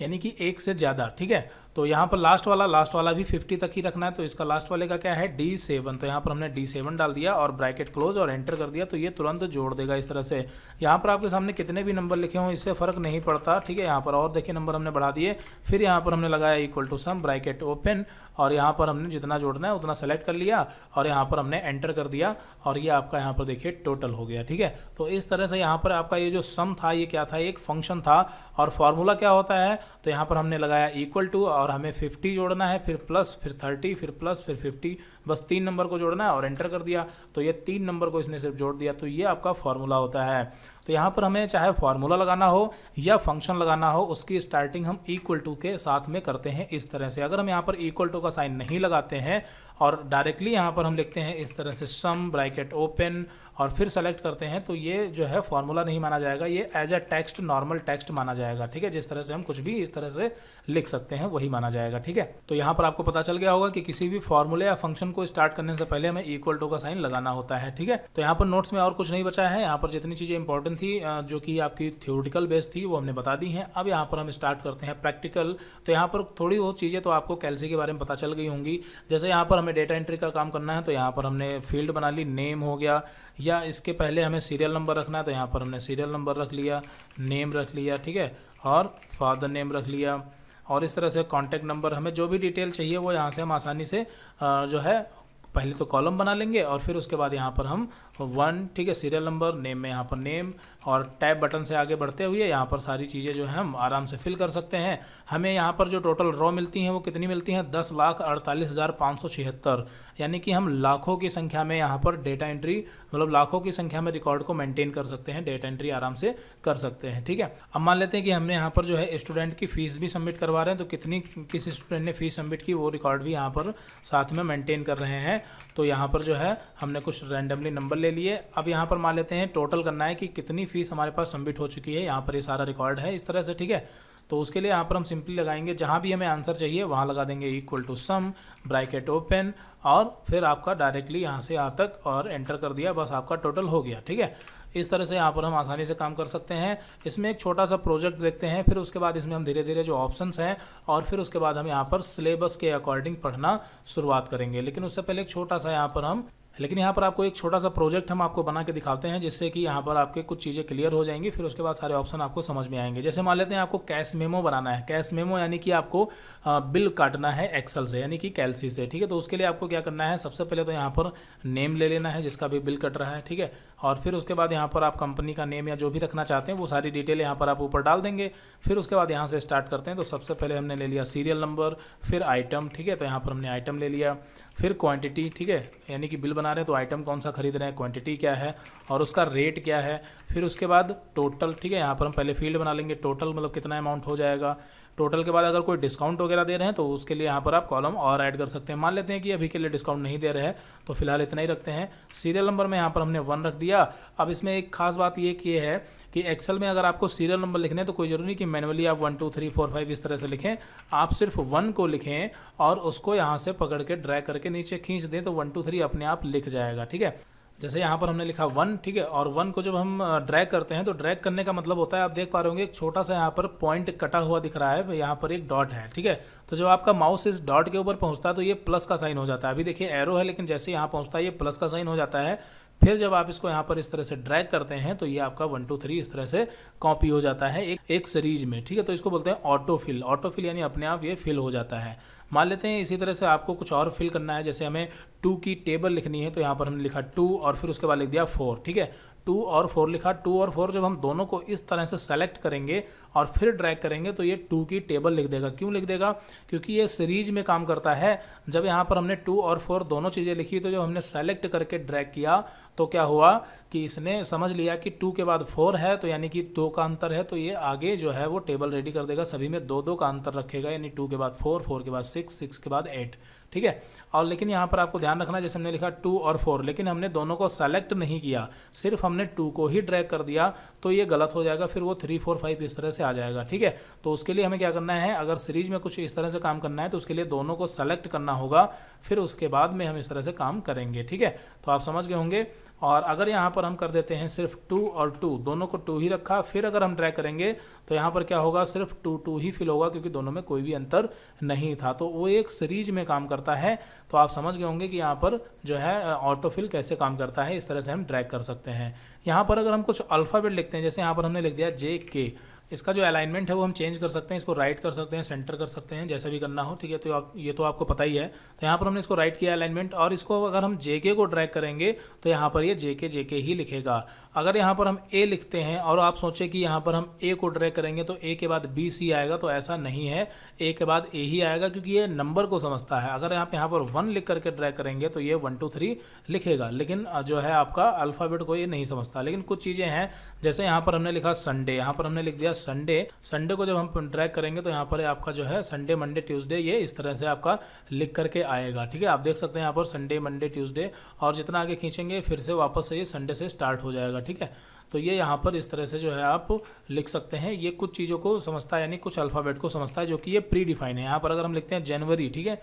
A: यानी कि एक से ज़्यादा ठीक है तो यहाँ पर लास्ट वाला लास्ट वाला भी फिफ्टी तक ही रखना है तो इसका लास्ट वाले का क्या है डी सेवन तो यहाँ पर हमने डी सेवन डाल दिया और ब्रैकेट क्लोज और एंटर कर दिया तो ये तुरंत जोड़ देगा इस तरह से यहाँ पर आपके सामने कितने भी नंबर लिखे हों इससे फ़र्क नहीं पड़ता ठीक है यहाँ पर और देखिए नंबर हमने बढ़ा दिए फिर यहाँ पर हमने लगाया equal to sum bracket open और यहाँ पर हमने जितना जोड़ना है उतना सेलेक्ट कर लिया और यहाँ पर हमने एंटर कर दिया और ये आपका यहाँ पर देखिए टोटल हो गया ठीक है तो इस तरह से यहाँ पर आपका ये जो सम था ये क्या था एक फंक्शन था और फार्मूला क्या होता है तो यहाँ पर हमने लगाया इक्वल टू और और हमें फिफ्टी जोड़ना है फिर प्लस फिर थर्टी फिर प्लस फिर फिफ्टी बस तीन नंबर को जोड़ना है और एंटर कर दिया तो ये तीन नंबर को इसने सिर्फ जोड़ दिया तो ये आपका फॉर्मूला होता है तो यहाँ पर हमें चाहे फार्मूला लगाना हो या फंक्शन लगाना हो उसकी स्टार्टिंग हम इक्वल टू के साथ में करते हैं इस तरह से अगर हम यहाँ पर इक्वल टू का साइन नहीं लगाते हैं और डायरेक्टली यहाँ पर हम लिखते हैं इस तरह से सम ब्रैकेट ओपन और फिर सेलेक्ट करते हैं तो ये जो है फॉर्मूला नहीं माना जाएगा ये as a text normal text माना जाएगा ठीक है जिस तरह से हम कुछ भी इस तरह से लिख सकते हैं वही माना जाएगा ठीक है तो यहाँ पर आपको पता चल गया होगा कि किसी भी फॉर्मूले या फंक्शन को स्टार्ट करने से पहले हमें इक्वल टू का साइन लगाना होता है ठीक है तो यहाँ पर नोट्स में और कुछ नहीं बचा है यहाँ पर जितनी चीज़ें इंपॉर्टेंट थी जो कि आपकी थ्योरिटिकल बेस थी वो हमने बता दी हैं अब यहाँ पर हम स्टार्ट करते हैं प्रैक्टिकल तो यहाँ पर थोड़ी बहुत चीज़ें तो आपको कैलसी के बारे में पता चल गई होंगी जैसे यहाँ पर हमें डेटा एंट्री का काम करना है तो यहाँ पर हमने फील्ड बना ली नेम हो गया या इसके पहले हमें सीरियल नंबर रखना है तो यहाँ पर हमने सीरियल नंबर रख लिया नेम रख लिया ठीक है और फादर नेम रख लिया और इस तरह से कॉन्टैक्ट नंबर हमें जो भी डिटेल चाहिए वो यहाँ से हम आसानी से जो है पहले तो कॉलम बना लेंगे और फिर उसके बाद यहाँ पर हम वन ठीक है सीरियल नंबर नेम में यहाँ पर नेम और टैब बटन से आगे बढ़ते हुए यहाँ पर सारी चीज़ें जो है हम आराम से फिल कर सकते हैं हमें यहाँ पर जो टोटल रॉ मिलती हैं वो कितनी मिलती हैं दस लाख अड़तालीस हज़ार पाँच सौ छिहत्तर यानी कि हम लाखों की संख्या में यहाँ पर डेटा एंट्री मतलब लाखों की संख्या में रिकॉर्ड को मेंटेन कर सकते हैं डेटा एंट्री आराम से कर सकते हैं ठीक है अब मान लेते हैं कि हमने यहाँ पर जो है स्टूडेंट की फ़ीस भी सबमिट करवा रहे हैं तो कितनी किस स्टूडेंट ने फ़ीस सबमिट की वो रिकॉर्ड भी यहाँ पर साथ में मेंटेन कर रहे हैं तो यहाँ पर जो है हमने कुछ रैंडमली नंबर ले लिए अब यहाँ पर मान लेते हैं टोटल करना है कि कितनी फ़ीस हमारे पास सबमिट हो चुकी है यहाँ पर ये सारा रिकॉर्ड है इस तरह से ठीक है तो उसके लिए यहाँ पर हम सिंपली लगाएंगे जहाँ भी हमें आंसर चाहिए वहाँ लगा देंगे equal to sum bracket open और फिर आपका डायरेक्टली यहाँ से यहाँ तक और एंटर कर दिया बस आपका टोटल हो गया ठीक है इस तरह से यहाँ पर हम आसानी से काम कर सकते हैं इसमें एक छोटा सा प्रोजेक्ट देखते हैं फिर उसके बाद इसमें हम धीरे धीरे जो ऑप्शंस हैं और फिर उसके बाद हम यहाँ पर सिलेबस के अकॉर्डिंग पढ़ना शुरुआत करेंगे लेकिन उससे पहले एक छोटा सा यहाँ पर हम लेकिन यहाँ पर आपको एक छोटा सा प्रोजेक्ट हम आपको बना के दिखाते हैं जिससे कि यहाँ पर आपके कुछ चीज़ें क्लियर हो जाएंगी फिर उसके बाद सारे ऑप्शन आपको समझ में आएंगे जैसे मान लेते हैं आपको कैश मेमो बनाना है कैश मेमो यानी कि आपको बिल काटना है एक्सल से यानी कि कैलसी से ठीक है तो उसके लिए आपको क्या करना है सबसे पहले तो यहाँ पर नेम ले लेना है जिसका भी बिल कट रहा है ठीक है और फिर उसके बाद यहाँ पर आप कंपनी का नेम या जो भी रखना चाहते हैं वो सारी डिटेल यहाँ पर आप ऊपर डाल देंगे फिर उसके बाद यहाँ से स्टार्ट करते हैं तो सबसे पहले हमने ले लिया सीरियल नंबर फिर आइटम ठीक है तो यहाँ पर हमने आइटम ले लिया फिर क्वांटिटी ठीक है यानी कि बिल बना रहे हैं तो आइटम कौन सा खरीद रहे हैं क्वांटिटी क्या है और उसका रेट क्या है फिर उसके बाद टोटल ठीक है यहाँ पर हम पहले फील्ड बना लेंगे टोटल मतलब कितना अमाउंट हो जाएगा टोटल के बाद अगर कोई डिस्काउंट वगैरह दे रहे हैं तो उसके लिए यहाँ पर आप कॉलम और ऐड कर सकते हैं मान लेते हैं कि अभी के लिए डिस्काउंट नहीं दे रहे हैं तो फिलहाल इतना ही रखते हैं सीरियल नंबर में यहाँ पर हमने वन रख दिया अब इसमें एक खास बात ये की है कि एक्सेल में अगर आपको सीरियल नंबर लिखने हैं तो कोई ज़रूरी नहीं कि मैनुअली आप one two three four five इस तरह से लिखें आप सिर्फ वन को लिखें और उसको यहाँ से पकड़ के ड्रैग करके नीचे खींच दें तो वन टू थ्री अपने आप लिख जाएगा ठीक है जैसे यहाँ पर हमने लिखा वन ठीक है और वन को जब हम ड्रैग करते हैं तो ड्रैग करने का मतलब होता है आप देख पा रहे होंगे एक छोटा सा यहाँ पर पॉइंट कटा हुआ दिख रहा है यहाँ पर एक डॉट है ठीक है तो जब आपका माउस इस डॉट के ऊपर पहुँचता है तो ये प्लस का साइन हो जाता है अभी देखिए एरो है लेकिन जैसे यहाँ पहुँचता है ये प्लस का साइन हो जाता है फिर जब आप इसको यहाँ पर इस तरह से ड्रैग करते हैं तो ये आपका वन टू थ्री इस तरह से कॉपी हो जाता है एक एक सीरीज में ठीक है तो इसको बोलते हैं ऑटोफिल ऑटोफिल यानी अपने आप ये फिल हो जाता है मान लेते हैं इसी तरह से आपको कुछ और फिल करना है जैसे हमें टू की टेबल लिखनी है तो यहाँ पर हमने लिखा टू और फिर उसके बाद लिख दिया फोर ठीक है टू और फोर लिखा टू और फोर जब हम दोनों को इस तरह से सेलेक्ट करेंगे और फिर ड्रैग करेंगे तो ये टू की टेबल लिख देगा क्यों लिख देगा क्योंकि ये सीरीज में काम करता है जब यहाँ पर हमने टू और फोर दोनों चीज़ें लिखी तो जब हमने सेलेक्ट करके ड्रैग किया तो क्या हुआ कि इसने समझ लिया कि टू के बाद फोर है तो यानी कि दो का अंतर है तो ये आगे जो है वो टेबल रेडी कर देगा सभी में दो दो का अंतर रखेगा यानी टू के बाद फोर फोर के बाद सिक्स सिक्स के बाद एट ठीक है और लेकिन यहाँ पर आपको ध्यान रखना जैसे हमने लिखा टू और फोर लेकिन हमने दोनों को सेलेक्ट नहीं किया सिर्फ हमने टू को ही ड्रैग कर दिया तो ये गलत हो जाएगा फिर वो थ्री फोर फाइव इस तरह से आ जाएगा ठीक है तो उसके लिए हमें क्या करना है अगर सीरीज में कुछ इस तरह से काम करना है तो उसके लिए दोनों को सेलेक्ट करना होगा फिर उसके बाद में हम इस तरह से काम करेंगे ठीक है तो आप समझ गए होंगे और अगर यहाँ पर हम कर देते हैं सिर्फ टू और टू दोनों को टू ही रखा फिर अगर हम ट्राई करेंगे तो यहाँ पर क्या होगा सिर्फ टू टू ही फिल होगा क्योंकि दोनों में कोई भी अंतर नहीं था तो वो एक सीरीज में काम करता है तो आप समझ गए होंगे कि यहाँ पर जो है ऑटोफिल कैसे काम करता है इस तरह से हम ट्रैक कर सकते हैं यहाँ पर अगर हम कुछ अल्फ़ाबेट लिखते हैं जैसे यहाँ पर हमने लिख दिया जे के इसका जो अलाइनमेंट है वो हम चेंज कर सकते हैं इसको राइट कर सकते हैं सेंटर कर सकते हैं जैसा भी करना हो ठीक है तो आप ये तो आपको पता ही है तो यहाँ पर हमने इसको राइट किया अलाइनमेंट और इसको अगर हम जेके को ड्रैग करेंगे तो यहाँ पर ये जेके जेके ही लिखेगा अगर यहाँ पर हम ए लिखते हैं और आप सोचें कि यहाँ पर हम ए को ड्रे करेंगे तो ए के बाद बी सी आएगा तो ऐसा नहीं है ए के बाद ए ही आएगा क्योंकि ये नंबर को समझता है अगर आप यहाँ पर वन लिख करके ड्रे करेंगे तो ये वन टू थ्री लिखेगा लेकिन जो है आपका अल्फ़ाबेट को ये नहीं समझता लेकिन कुछ चीज़ें हैं जैसे यहाँ पर हमने लिखा संडे यहाँ पर हमने लिख दिया संडे संडे को जब हम ड्रैक करेंगे तो यहाँ पर आपका जो है संडे मंडे ट्यूसडे ये इस तरह से आपका लिख करके आएगा ठीक है आप देख सकते हैं यहाँ पर संडे मंडे ट्यूसडे और जितना आगे खींचेंगे फिर से वापस से ये संडे से स्टार्ट हो जाएगा ठीक है तो ये यहाँ पर इस तरह से जो है आप लिख सकते हैं ये कुछ चीज़ों को समझता है यानी कुछ अल्फ़ाबेट को समझता है जो कि ये प्री डिफाइन है यहाँ पर अगर हम लिखते हैं जनवरी ठीक है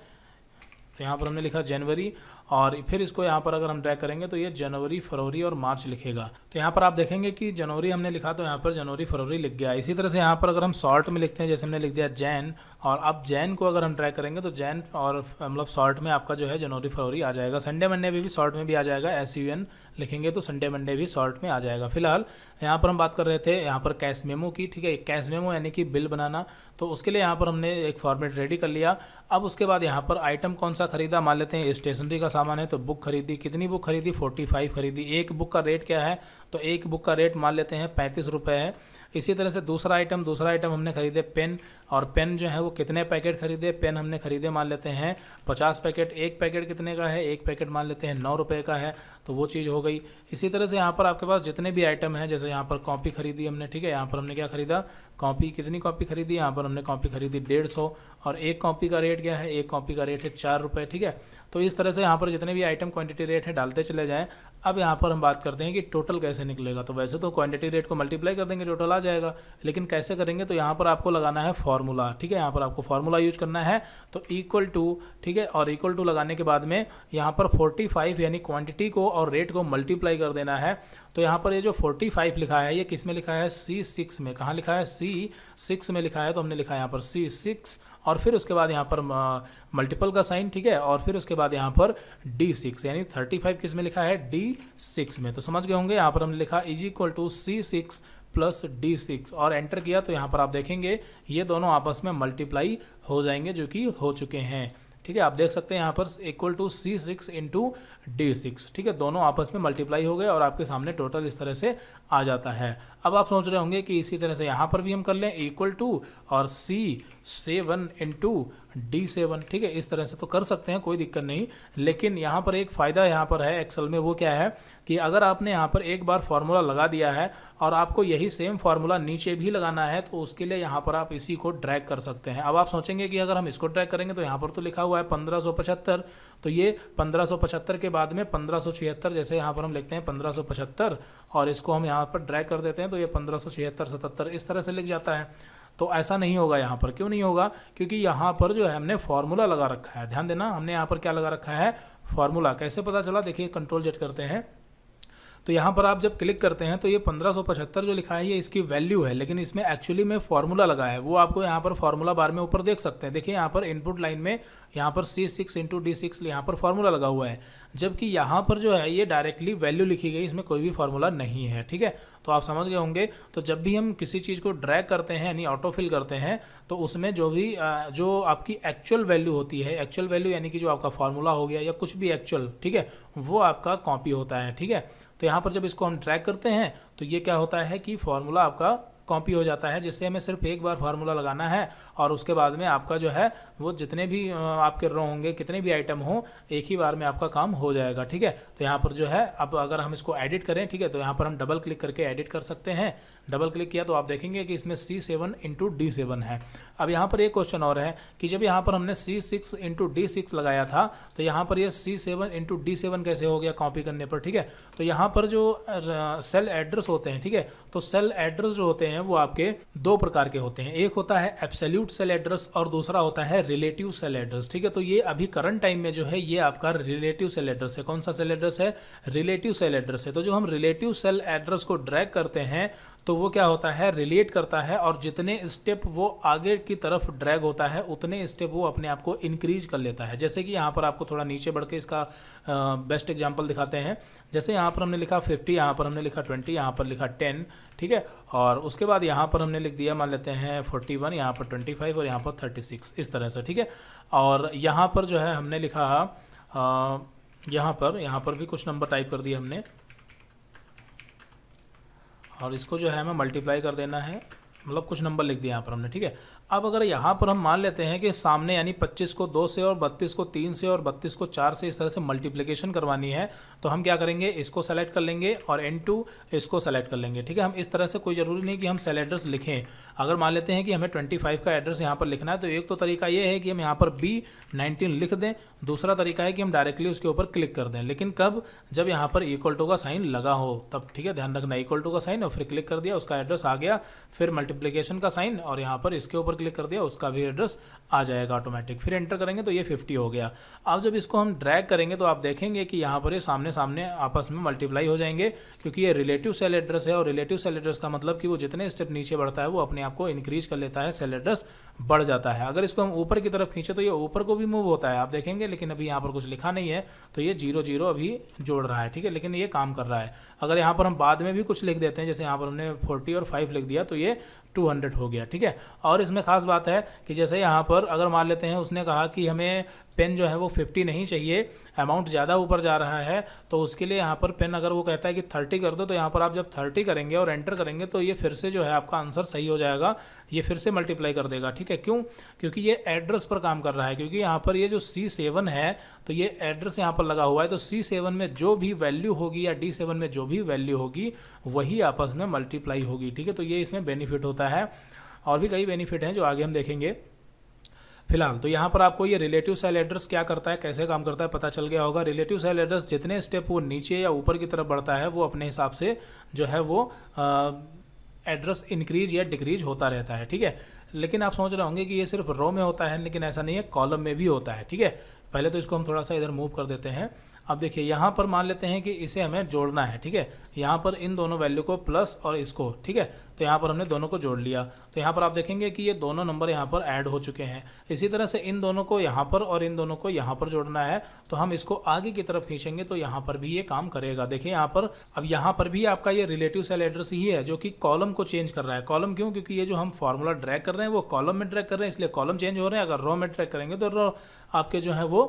A: तो यहाँ पर हमने लिखा जनवरी और फिर इसको यहाँ पर अगर हम ड्रैक करेंगे तो ये जनवरी फरवरी और मार्च लिखेगा तो यहाँ पर आप देखेंगे कि जनवरी हमने लिखा तो यहाँ पर जनवरी फरवरी लिख गया इसी तरह से यहाँ पर अगर हम शॉर्ट में लिखते हैं जैसे हमने लिख दिया जैन और अब जैन को अगर हम ट्राई करेंगे तो जैन और मतलब शॉर्ट में आपका जो है जनवरी फरवरी आ जाएगा संडे मंडे भी, भी शॉर्ट में भी आ जाएगा एस यू एन लिखेंगे तो संडे मंडे भी शॉर्ट में आ जाएगा फिलहाल यहाँ पर हम बात कर रहे थे यहाँ पर कैश मेमो की ठीक है कैश मेमो यानी कि बिल बनाना तो उसके लिए यहाँ पर हमने एक फॉर्मेट रेडी कर लिया अब उसके बाद यहाँ पर आइटम कौन सा खरीदा मान लेते हैं स्टेशनरी का सामान है तो बुक खरीदी कितनी बुक खरीदी फोर्टी फाइव खरीदी एक बुक का रेट क्या है तो एक बुक का रेट मान लेते हैं पैंतीस रुपये है इसी तरह से दूसरा आइटम दूसरा आइटम हमने खरीदे पेन और पेन जो है वो कितने पैकेट खरीदे पेन हमने खरीदे मान लेते हैं पचास पैकेट एक पैकेट कितने का है एक पैकेट मान लेते हैं नौ रुपये का है तो वो चीज़ हो गई इसी तरह से यहाँ पर आपके पास जितने भी आइटम हैं जैसे यहाँ पर कॉपी खरीदी हमने ठीक है यहाँ पर हमने क्या खरीदा कॉपी कितनी कॉपी खरीदी यहाँ पर हमने कॉपी खरीदी डेढ़ सौ और एक कॉपी का रेट क्या है एक कॉपी का रेट है चार रुपये ठीक है तो इस तरह से यहाँ पर जितने भी आइटम क्वांटिटी रेट है डालते चले जाएँ अब यहाँ पर हम बात करते हैं कि टोटल कैसे निकलेगा तो वैसे तो क्वांटिटी रेट को मल्टीप्लाई कर देंगे टोटल आ जाएगा लेकिन कैसे करेंगे तो यहाँ पर आपको लगाना है फॉर्मूला ठीक है यहाँ पर आपको फॉर्मूला यूज करना है तो इक्वल टू ठीक है और इक्वल टू लगाने के बाद में यहाँ पर फोर्टी यानी क्वान्टिटी को और रेट को मल्टीप्लाई कर देना है तो यहाँ पर ये जो 45 लिखा है ये किस में लिखा है सी सिक्स में कहाँ लिखा है सी सिक्स में लिखा है तो हमने लिखा है यहाँ पर सी सिक्स और फिर उसके बाद यहाँ पर मल्टीपल का साइन ठीक है और फिर उसके बाद यहाँ पर डी सिक्स यानी थर्टी फाइव किस में लिखा है डी सिक्स में तो समझ गए होंगे यहाँ पर हमने लिखा is equal to C six plus D six और एंटर किया तो यहाँ पर आप देखेंगे ये दोनों आपस में मल्टीप्लाई हो जाएंगे जो कि हो चुके हैं ठीक है आप देख सकते हैं यहाँ पर equal to C six into D six ठीक है दोनों आपस में मल्टीप्लाई हो गए और आपके सामने टोटल इस तरह से आ जाता है अब आप सोच रहे होंगे कि इसी तरह से यहाँ पर भी हम कर लें इक्वल टू और C seven into D seven ठीक है इस तरह से तो कर सकते हैं कोई दिक्कत नहीं लेकिन यहाँ पर एक फ़ायदा यहाँ पर है एक्सेल में वो क्या है कि अगर आपने यहाँ पर एक बार फार्मूला लगा दिया है और आपको यही सेम फार्मूला नीचे भी लगाना है तो उसके लिए यहाँ पर आप इसी को ड्रैग कर सकते हैं अब आप सोचेंगे कि अगर हम इसको ड्रैग करेंगे तो यहाँ पर तो लिखा हुआ है पंद्रह तो ये पंद्रह के बाद में पंद्रह जैसे यहाँ पर हम लिखते हैं पंद्रह और इसको हम यहाँ पर ड्रैग कर देते हैं तो ये पंद्रह सौ छिहत्तर सतहत्तर इस तरह से लिख जाता है तो ऐसा नहीं होगा यहाँ पर क्यों नहीं होगा क्योंकि यहाँ पर जो है हमने फार्मूला लगा रखा है ध्यान देना हमने यहाँ पर क्या लगा रखा है फार्मूला कैसे पता चला देखिए कंट्रोल जेट करते हैं तो यहाँ पर आप जब क्लिक करते हैं तो ये पंद्रह जो लिखा है ये इसकी वैल्यू है लेकिन इसमें एक्चुअली में फॉर्मूला लगा है वो आपको यहाँ पर फॉर्मूला बार में ऊपर देख सकते हैं देखिए यहाँ पर इनपुट लाइन में यहाँ पर C six into D six यहाँ पर फॉर्मूला लगा हुआ है जबकि यहाँ पर जो है ये डायरेक्टली वैल्यू लिखी गई इसमें कोई भी फॉर्मूला नहीं है ठीक है तो आप समझ गए होंगे तो जब भी हम किसी चीज़ को ड्रैग करते हैं यानी ऑटोफिल करते हैं तो उसमें जो भी जो आपकी एक्चुअल वैल्यू होती है एक्चुअल वैल्यू यानी कि जो आपका फॉर्मूला हो गया या कुछ भी एक्चुअल ठीक है वो आपका कॉपी होता है ठीक है तो यहाँ पर जब इसको हम ट्रैक करते हैं तो ये क्या होता है कि फार्मूला आपका कॉपी हो जाता है जिससे हमें सिर्फ एक बार फार्मूला लगाना है और उसके बाद में आपका जो है वो जितने भी आपके रो होंगे कितने भी आइटम हों एक ही बार में आपका काम हो जाएगा ठीक है तो यहाँ पर जो है अब अगर हम इसको एडिट करें ठीक है तो यहाँ पर हम डबल क्लिक करके एडिट कर सकते हैं डबल क्लिक किया तो आप देखेंगे कि इसमें C seven into D seven है अब यहाँ पर एक क्वेश्चन और है कि जब यहाँ पर हमने C six into D six लगाया था तो यहाँ पर यह C seven into D seven कैसे हो गया कॉपी करने पर ठीक है तो यहाँ पर जो सेल एड्रेस होते हैं ठीक है तो सेल एड्रेस जो होते हैं वो आपके दो प्रकार के होते हैं एक होता है एब्सोल्यूट सेल एड्रेस और दूसरा होता है रिलेटिव सेल एड्रेस ठीक है तो ये अभी करंट टाइम में जो है ये आपका रिलेटिव सेल एड्रेस है कौन सा सेल एड्रेस है रिलेटिव सेल एड्रेस है तो जो हम रिलेटिव सेल एड्रेस को ड्रैग करते हैं तो वो क्या होता है रिलेट करता है और जितने स्टेप वो आगे की तरफ ड्रैग होता है उतने स्टेप वो अपने आप को इंक्रीज कर लेता है जैसे कि यहाँ पर आपको थोड़ा नीचे बढ़ के इसका बेस्ट एग्जाम्पल दिखाते हैं जैसे यहाँ पर हमने लिखा फिफ्टी यहाँ पर हमने लिखा ट्वेंटी यहाँ पर लिखा टेन ठीक है और उसके बाद यहाँ पर हमने लिख दिया मान लेते हैं फोर्टी वन यहाँ पर ट्वेंटी फाइव और यहाँ पर थर्टी सिक्स इस तरह से ठीक है और यहाँ पर जो है हमने लिखा यहाँ पर यहाँ पर भी कुछ नंबर टाइप कर दिए हमने और इसको जो है हमें मल्टीप्लाई कर देना है मतलब कुछ नंबर लिख दिया यहाँ पर हमने ठीक है अब अगर यहाँ पर हम मान लेते हैं कि सामने यानी 25 को दो से और 32 को तीन से और 32 को चार से इस तरह से मल्टीप्लिकेशन करवानी है तो हम क्या करेंगे इसको सेलेक्ट कर लेंगे और एन टू इसको सेलेक्ट कर लेंगे ठीक है हम इस तरह से कोई ज़रूरी नहीं कि हम सेल एड्रेस लिखें अगर मान लेते हैं कि हमें ट्वेंटी फाइव का एड्रेस यहाँ पर लिखना है तो एक तो तरीका ये है कि हम यहाँ पर बी नाइनटीन लिख दें दूसरा तरीका है कि हम डायरेक्टली उसके ऊपर क्लिक कर दें लेकिन कब जब यहाँ पर इक्वल टू का साइन लगा हो तब ठीक है ध्यान रखना इक्वल टू का साइन और फिर क्लिक कर दिया उसका एड्रेस आ गया फिर मल्टीप्लीकेशन का साइन और यहाँ पर इसके ऊपर क्लिक कर दिया उसका भी एड्रेस आ जाएगा ऑटोमेटिक फिर एंटर करेंगे तो ये फिफ्टी हो गया अब जब इसको हम ड्रैग करेंगे तो आप देखेंगे कि यहाँ पर ये सामने सामने आपस में मल्टीप्लाई हो जाएंगे क्योंकि ये रिलेटिव सेल एड्रेस है और रिलेटिव सेल एड्रेस का मतलब कि वो जितने स्टेप नीचे बढ़ता है वो अपने आप को इंक्रीज कर लेता है सेल एड्रेस बढ़ जाता है अगर इसको हम ऊपर की तरफ खींचे तो ये ऊपर को भी मूव होता है आप देखेंगे लेकिन अभी यहाँ पर कुछ लिखा नहीं है तो ये जीरो जीरो अभी जोड़ रहा है ठीक है लेकिन ये काम कर रहा है अगर यहाँ पर हम बाद में भी कुछ लिख देते हैं जैसे यहाँ पर हमने फोर्टी और फाइव लिख दिया तो ये 200 हो गया ठीक है और इसमें खास बात है कि जैसे यहाँ पर अगर मान लेते हैं उसने कहा कि हमें पेन जो है वो फिफ्टी नहीं चाहिए अमाउंट ज़्यादा ऊपर जा रहा है तो उसके लिए यहाँ पर पेन अगर वो कहता है कि थर्टी कर दो तो यहाँ पर आप जब थर्टी करेंगे और एंटर करेंगे तो ये फिर से जो है आपका आंसर सही हो जाएगा ये फिर से मल्टीप्लाई कर देगा ठीक है क्यों क्योंकि ये एड्रेस पर काम कर रहा है क्योंकि यहाँ पर ये जो सी सेवन है तो ये एड्रेस यहाँ पर लगा हुआ है तो सी सेवन में जो भी वैल्यू होगी या डी सेवन में जो भी वैल्यू होगी वही आपस में मल्टीप्लाई होगी ठीक है तो ये इसमें बेनिफिट होता है और भी कई बेनिफिट हैं जो आगे हम देखेंगे फिलहाल तो यहाँ पर आपको ये रिलेटिव सेल एड्रेस क्या करता है कैसे काम करता है पता चल गया होगा रिलेटिव सेल एड्रेस जितने स्टेप वो नीचे या ऊपर की तरफ बढ़ता है वो अपने हिसाब से जो है वो एड्रेस इंक्रीज या डिक्रीज होता रहता है ठीक है लेकिन आप सोच रहे होंगे कि ये सिर्फ रो में होता है लेकिन ऐसा नहीं है कॉलम में भी होता है ठीक है पहले तो इसको हम थोड़ा सा इधर मूव कर देते हैं अब देखिए यहाँ पर मान लेते हैं कि इसे हमें जोड़ना है ठीक है यहाँ पर इन दोनों वैल्यू को प्लस और इसको ठीक है तो यहाँ पर हमने दोनों को जोड़ लिया तो यहाँ पर आप देखेंगे कि ये दोनों नंबर यहाँ पर ऐड हो चुके हैं इसी तरह से इन दोनों को यहाँ पर और इन दोनों को यहाँ पर जोड़ना है तो हम इसको आगे की तरफ खींचेंगे तो यहाँ पर भी ये काम करेगा देखिए यहाँ पर अब यहाँ पर भी आपका ये रिलेटिव सेल एड्रेस ही है जो कि कॉलम को चेंज कर रहा है कॉलम क्यों क्योंकि ये जो हम फॉर्मूला ड्रैक कर रहे हैं वो कॉलम में ड्रैक कर रहे हैं इसलिए कॉलम चेंज हो रहे हैं अगर रॉ में ड्रैक करेंगे तो रॉ आपके जो है वो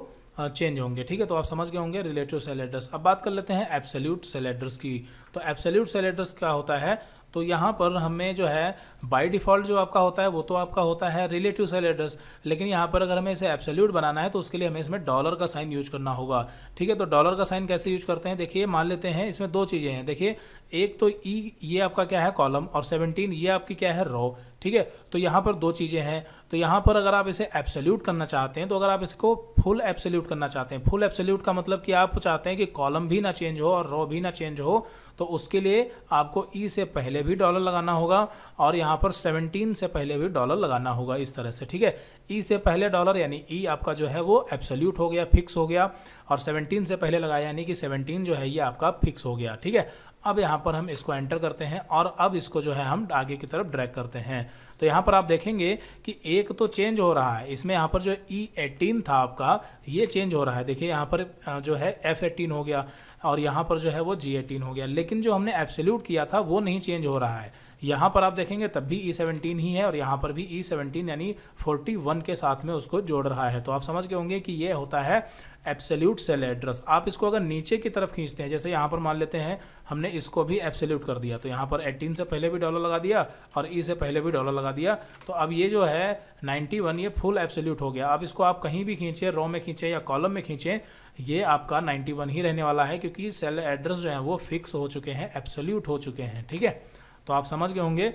A: चेंज होंगे ठीक है तो आप समझ गए होंगे रिलेटिव सेल एड्रेस अब बात कर लेते हैं एब्सोल्यूट सेल एड्रेस की तो एब्सोल्यूट सेल एड्रेस क्या होता है तो यहाँ पर हमें जो है बाय डिफ़ॉल्ट जो आपका होता है वो तो आपका होता है रिलेटिव सेल एड्रेस लेकिन यहाँ पर अगर हमें इसे एब्सोल्यूट बनाना है तो उसके लिए हमें इसमें डॉलर का साइन यूज करना होगा ठीक है तो डॉलर का साइन कैसे यूज करते हैं देखिए मान लेते हैं इसमें दो चीज़ें हैं देखिए एक तो ई e, ये आपका क्या है कॉलम और सेवनटीन ये आपकी क्या है रो ठीक है तो यहाँ पर दो चीज़ें हैं तो यहाँ पर अगर आप इसे एब्सोल्यूट करना चाहते हैं तो अगर आप इसको फुल एब्सोल्यूट करना चाहते हैं फुल एब्सोल्यूट का मतलब कि आप चाहते हैं कि कॉलम भी ना चेंज हो और रो भी ना चेंज हो तो उसके लिए आपको ई e से पहले पहले भी डॉलर लगाना होगा और यहाँ पर 17 से पहले भी डॉलर लगाना होगा इस तरह से ठीक है ई e से पहले डॉलर यानी ई e आपका जो है वो एब्सोल्यूट हो गया फिक्स हो गया और 17 से पहले लगाया यानी कि 17 जो है ये आपका फिक्स हो गया ठीक है अब यहाँ पर हम इसको एंटर करते हैं और अब इसको जो है हम आगे की तरफ ड्रैक करते हैं तो यहाँ पर आप देखेंगे कि एक तो चेंज हो रहा है इसमें यहाँ पर जो ई e एटीन था आपका ये चेंज हो रहा है देखिए यहाँ पर जो है एफ एटीन हो गया और यहाँ पर जो है वो जी एटीन हो गया लेकिन जो हमने एब्सोल्यूट किया था वो नहीं चेंज हो रहा है यहाँ पर आप देखेंगे तब भी ई e सेवनटीन ही है और यहाँ पर भी ई e सेवनटीन यानी फोर्टी वन के साथ में उसको जोड़ रहा है तो आप समझ गए होंगे कि ये होता है एब्सोल्यूट सेल एड्रेस आप इसको अगर नीचे की तरफ खींचते हैं जैसे यहाँ पर मान लेते हैं हमने इसको भी एब्सोल्यूट कर दिया तो यहाँ पर एटीन से पहले भी डॉलर लगा दिया और ई e से पहले भी डॉलर लगा दिया तो अब ये जो है नाइन्टी वन ये फुल एब्सोल्यूट हो गया अब इसको आप कहीं भी खींचें रो में खींचे या कॉलम में खींचें ये आपका नाइन्टी वन ही रहने वाला है क्योंकि सेल एड्रेस जो है वो फिक्स हो चुके हैं एब्सोल्यूट हो चुके हैं ठीक है तो आप समझ गए होंगे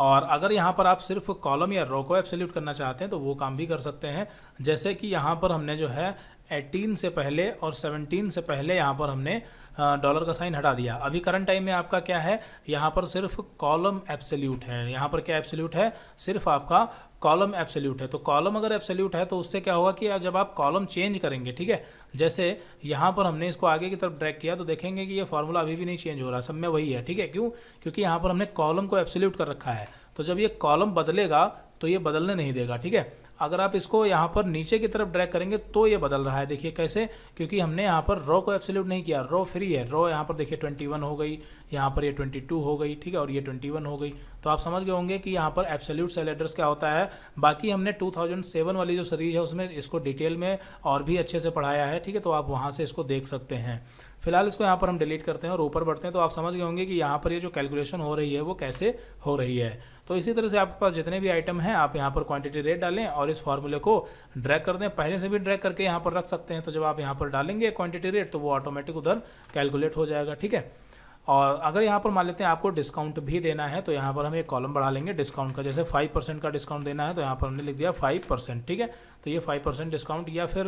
A: और अगर यहाँ पर आप सिर्फ कॉलम या रो को एब्सोल्यूट करना चाहते हैं तो वो काम भी कर सकते हैं जैसे कि यहाँ पर हमने जो है 18 से पहले और 17 से पहले यहाँ पर हमने डॉलर का साइन हटा दिया अभी करंट टाइम में आपका क्या है यहाँ पर सिर्फ कॉलम एप्सल्यूट है यहाँ पर क्या एप्सल्यूट है सिर्फ आपका कॉलम एब्सोल्यूट है तो कॉलम अगर एब्सोल्यूट है तो उससे क्या होगा कि जब आप कॉलम चेंज करेंगे ठीक है जैसे यहाँ पर हमने इसको आगे की तरफ ड्रैग किया तो देखेंगे कि ये फार्मूला अभी भी नहीं चेंज हो रहा सब में वही है ठीक है क्यों क्योंकि यहाँ पर हमने कॉलम को एब्सोल्यूट कर रखा है तो जब ये कॉलम बदलेगा तो ये बदलने नहीं देगा ठीक है अगर आप इसको यहाँ पर नीचे की तरफ ड्रैग करेंगे तो ये बदल रहा है देखिए कैसे क्योंकि हमने यहाँ पर रो को एब्सोल्यूट नहीं किया रो फ्री है रो यहाँ पर देखिए 21 हो गई यहाँ पर ये 22 हो गई ठीक है और ये 21 हो गई तो आप समझ गए होंगे कि यहाँ पर एब्सोल्यूट सेल एड्रेस क्या होता है बाकी हमने 2007 वाली जो सीरीज है उसमें इसको डिटेल में और भी अच्छे से पढ़ाया है ठीक है तो आप वहाँ से इसको देख सकते हैं फिलहाल इसको यहाँ पर हम डिलीट करते हैं और ऊपर बढ़ते हैं तो आप समझ गए होंगे कि यहाँ पर ये जो कैलकुलेशन हो रही है वो कैसे हो रही है तो इसी तरह से आपके पास जितने भी आइटम हैं आप यहाँ पर क्वांटिटी रेट डालें और इस फॉर्मूले को ड्रैग कर दें पहले से भी ड्रैग करके यहाँ पर रख सकते हैं तो जब आप यहाँ पर डालेंगे क्वांटिटी रेट तो वो ऑटोमेटिक उधर कैलकुलेट हो जाएगा ठीक है और अगर यहाँ पर मान लेते हैं आपको डिस्काउंट भी देना है तो यहाँ पर हम एक कॉलम बढ़ा लेंगे डिस्काउंट का जैसे फाइव परसेंट का डिस्काउंट देना है तो यहाँ पर हमने लिख दिया फाइव परसेंट ठीक है तो ये फाइव परसेंट डिस्काउंट या फिर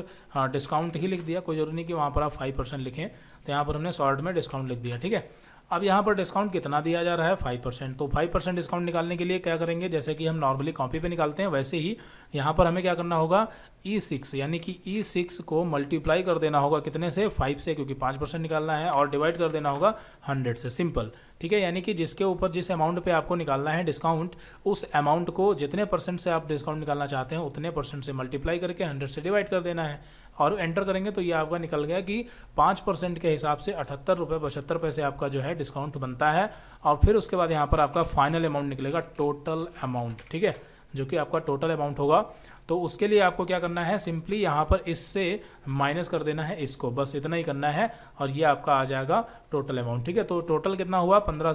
A: डिस्काउंट हाँ, ही लिख दिया कोई जरूरी नहीं कि वहाँ पर आप फाइव परसेंट लिखें तो यहाँ पर हमने शॉर्ट में डिस्काउंट लिख दिया ठीक है अब यहाँ पर डिस्काउंट कितना दिया जा रहा है फाइव परसेंट तो फाइव परसेंट डिस्काउंट निकालने के लिए क्या करेंगे जैसे कि हम नॉर्मली कॉपी पे निकालते हैं वैसे ही यहाँ पर हमें क्या करना होगा ई e सिक्स यानी कि ई e सिक्स को मल्टीप्लाई कर देना होगा कितने से फाइव से क्योंकि पाँच परसेंट निकालना है और डिवाइड कर देना होगा हंड्रेड से सिंपल ठीक है यानी कि जिसके ऊपर जिस अमाउंट पे आपको निकालना है डिस्काउंट उस अमाउंट को जितने परसेंट से आप डिस्काउंट निकालना चाहते हैं उतने परसेंट से मल्टीप्लाई करके हंड्रेड से डिवाइड कर देना है और एंटर करेंगे तो ये आपका निकल गया कि पाँच परसेंट के हिसाब से अठहत्तर रुपये पचहत्तर पैसे आपका जो है डिस्काउंट बनता है और फिर उसके बाद यहाँ पर आपका फाइनल अमाउंट निकलेगा टोटल अमाउंट ठीक है जो कि आपका टोटल अमाउंट होगा तो उसके लिए आपको क्या करना है सिंपली यहाँ पर इससे माइनस कर देना है इसको बस इतना ही करना है और ये आपका आ जाएगा टोटल अमाउंट ठीक है तो टोटल कितना हुआ पंद्रह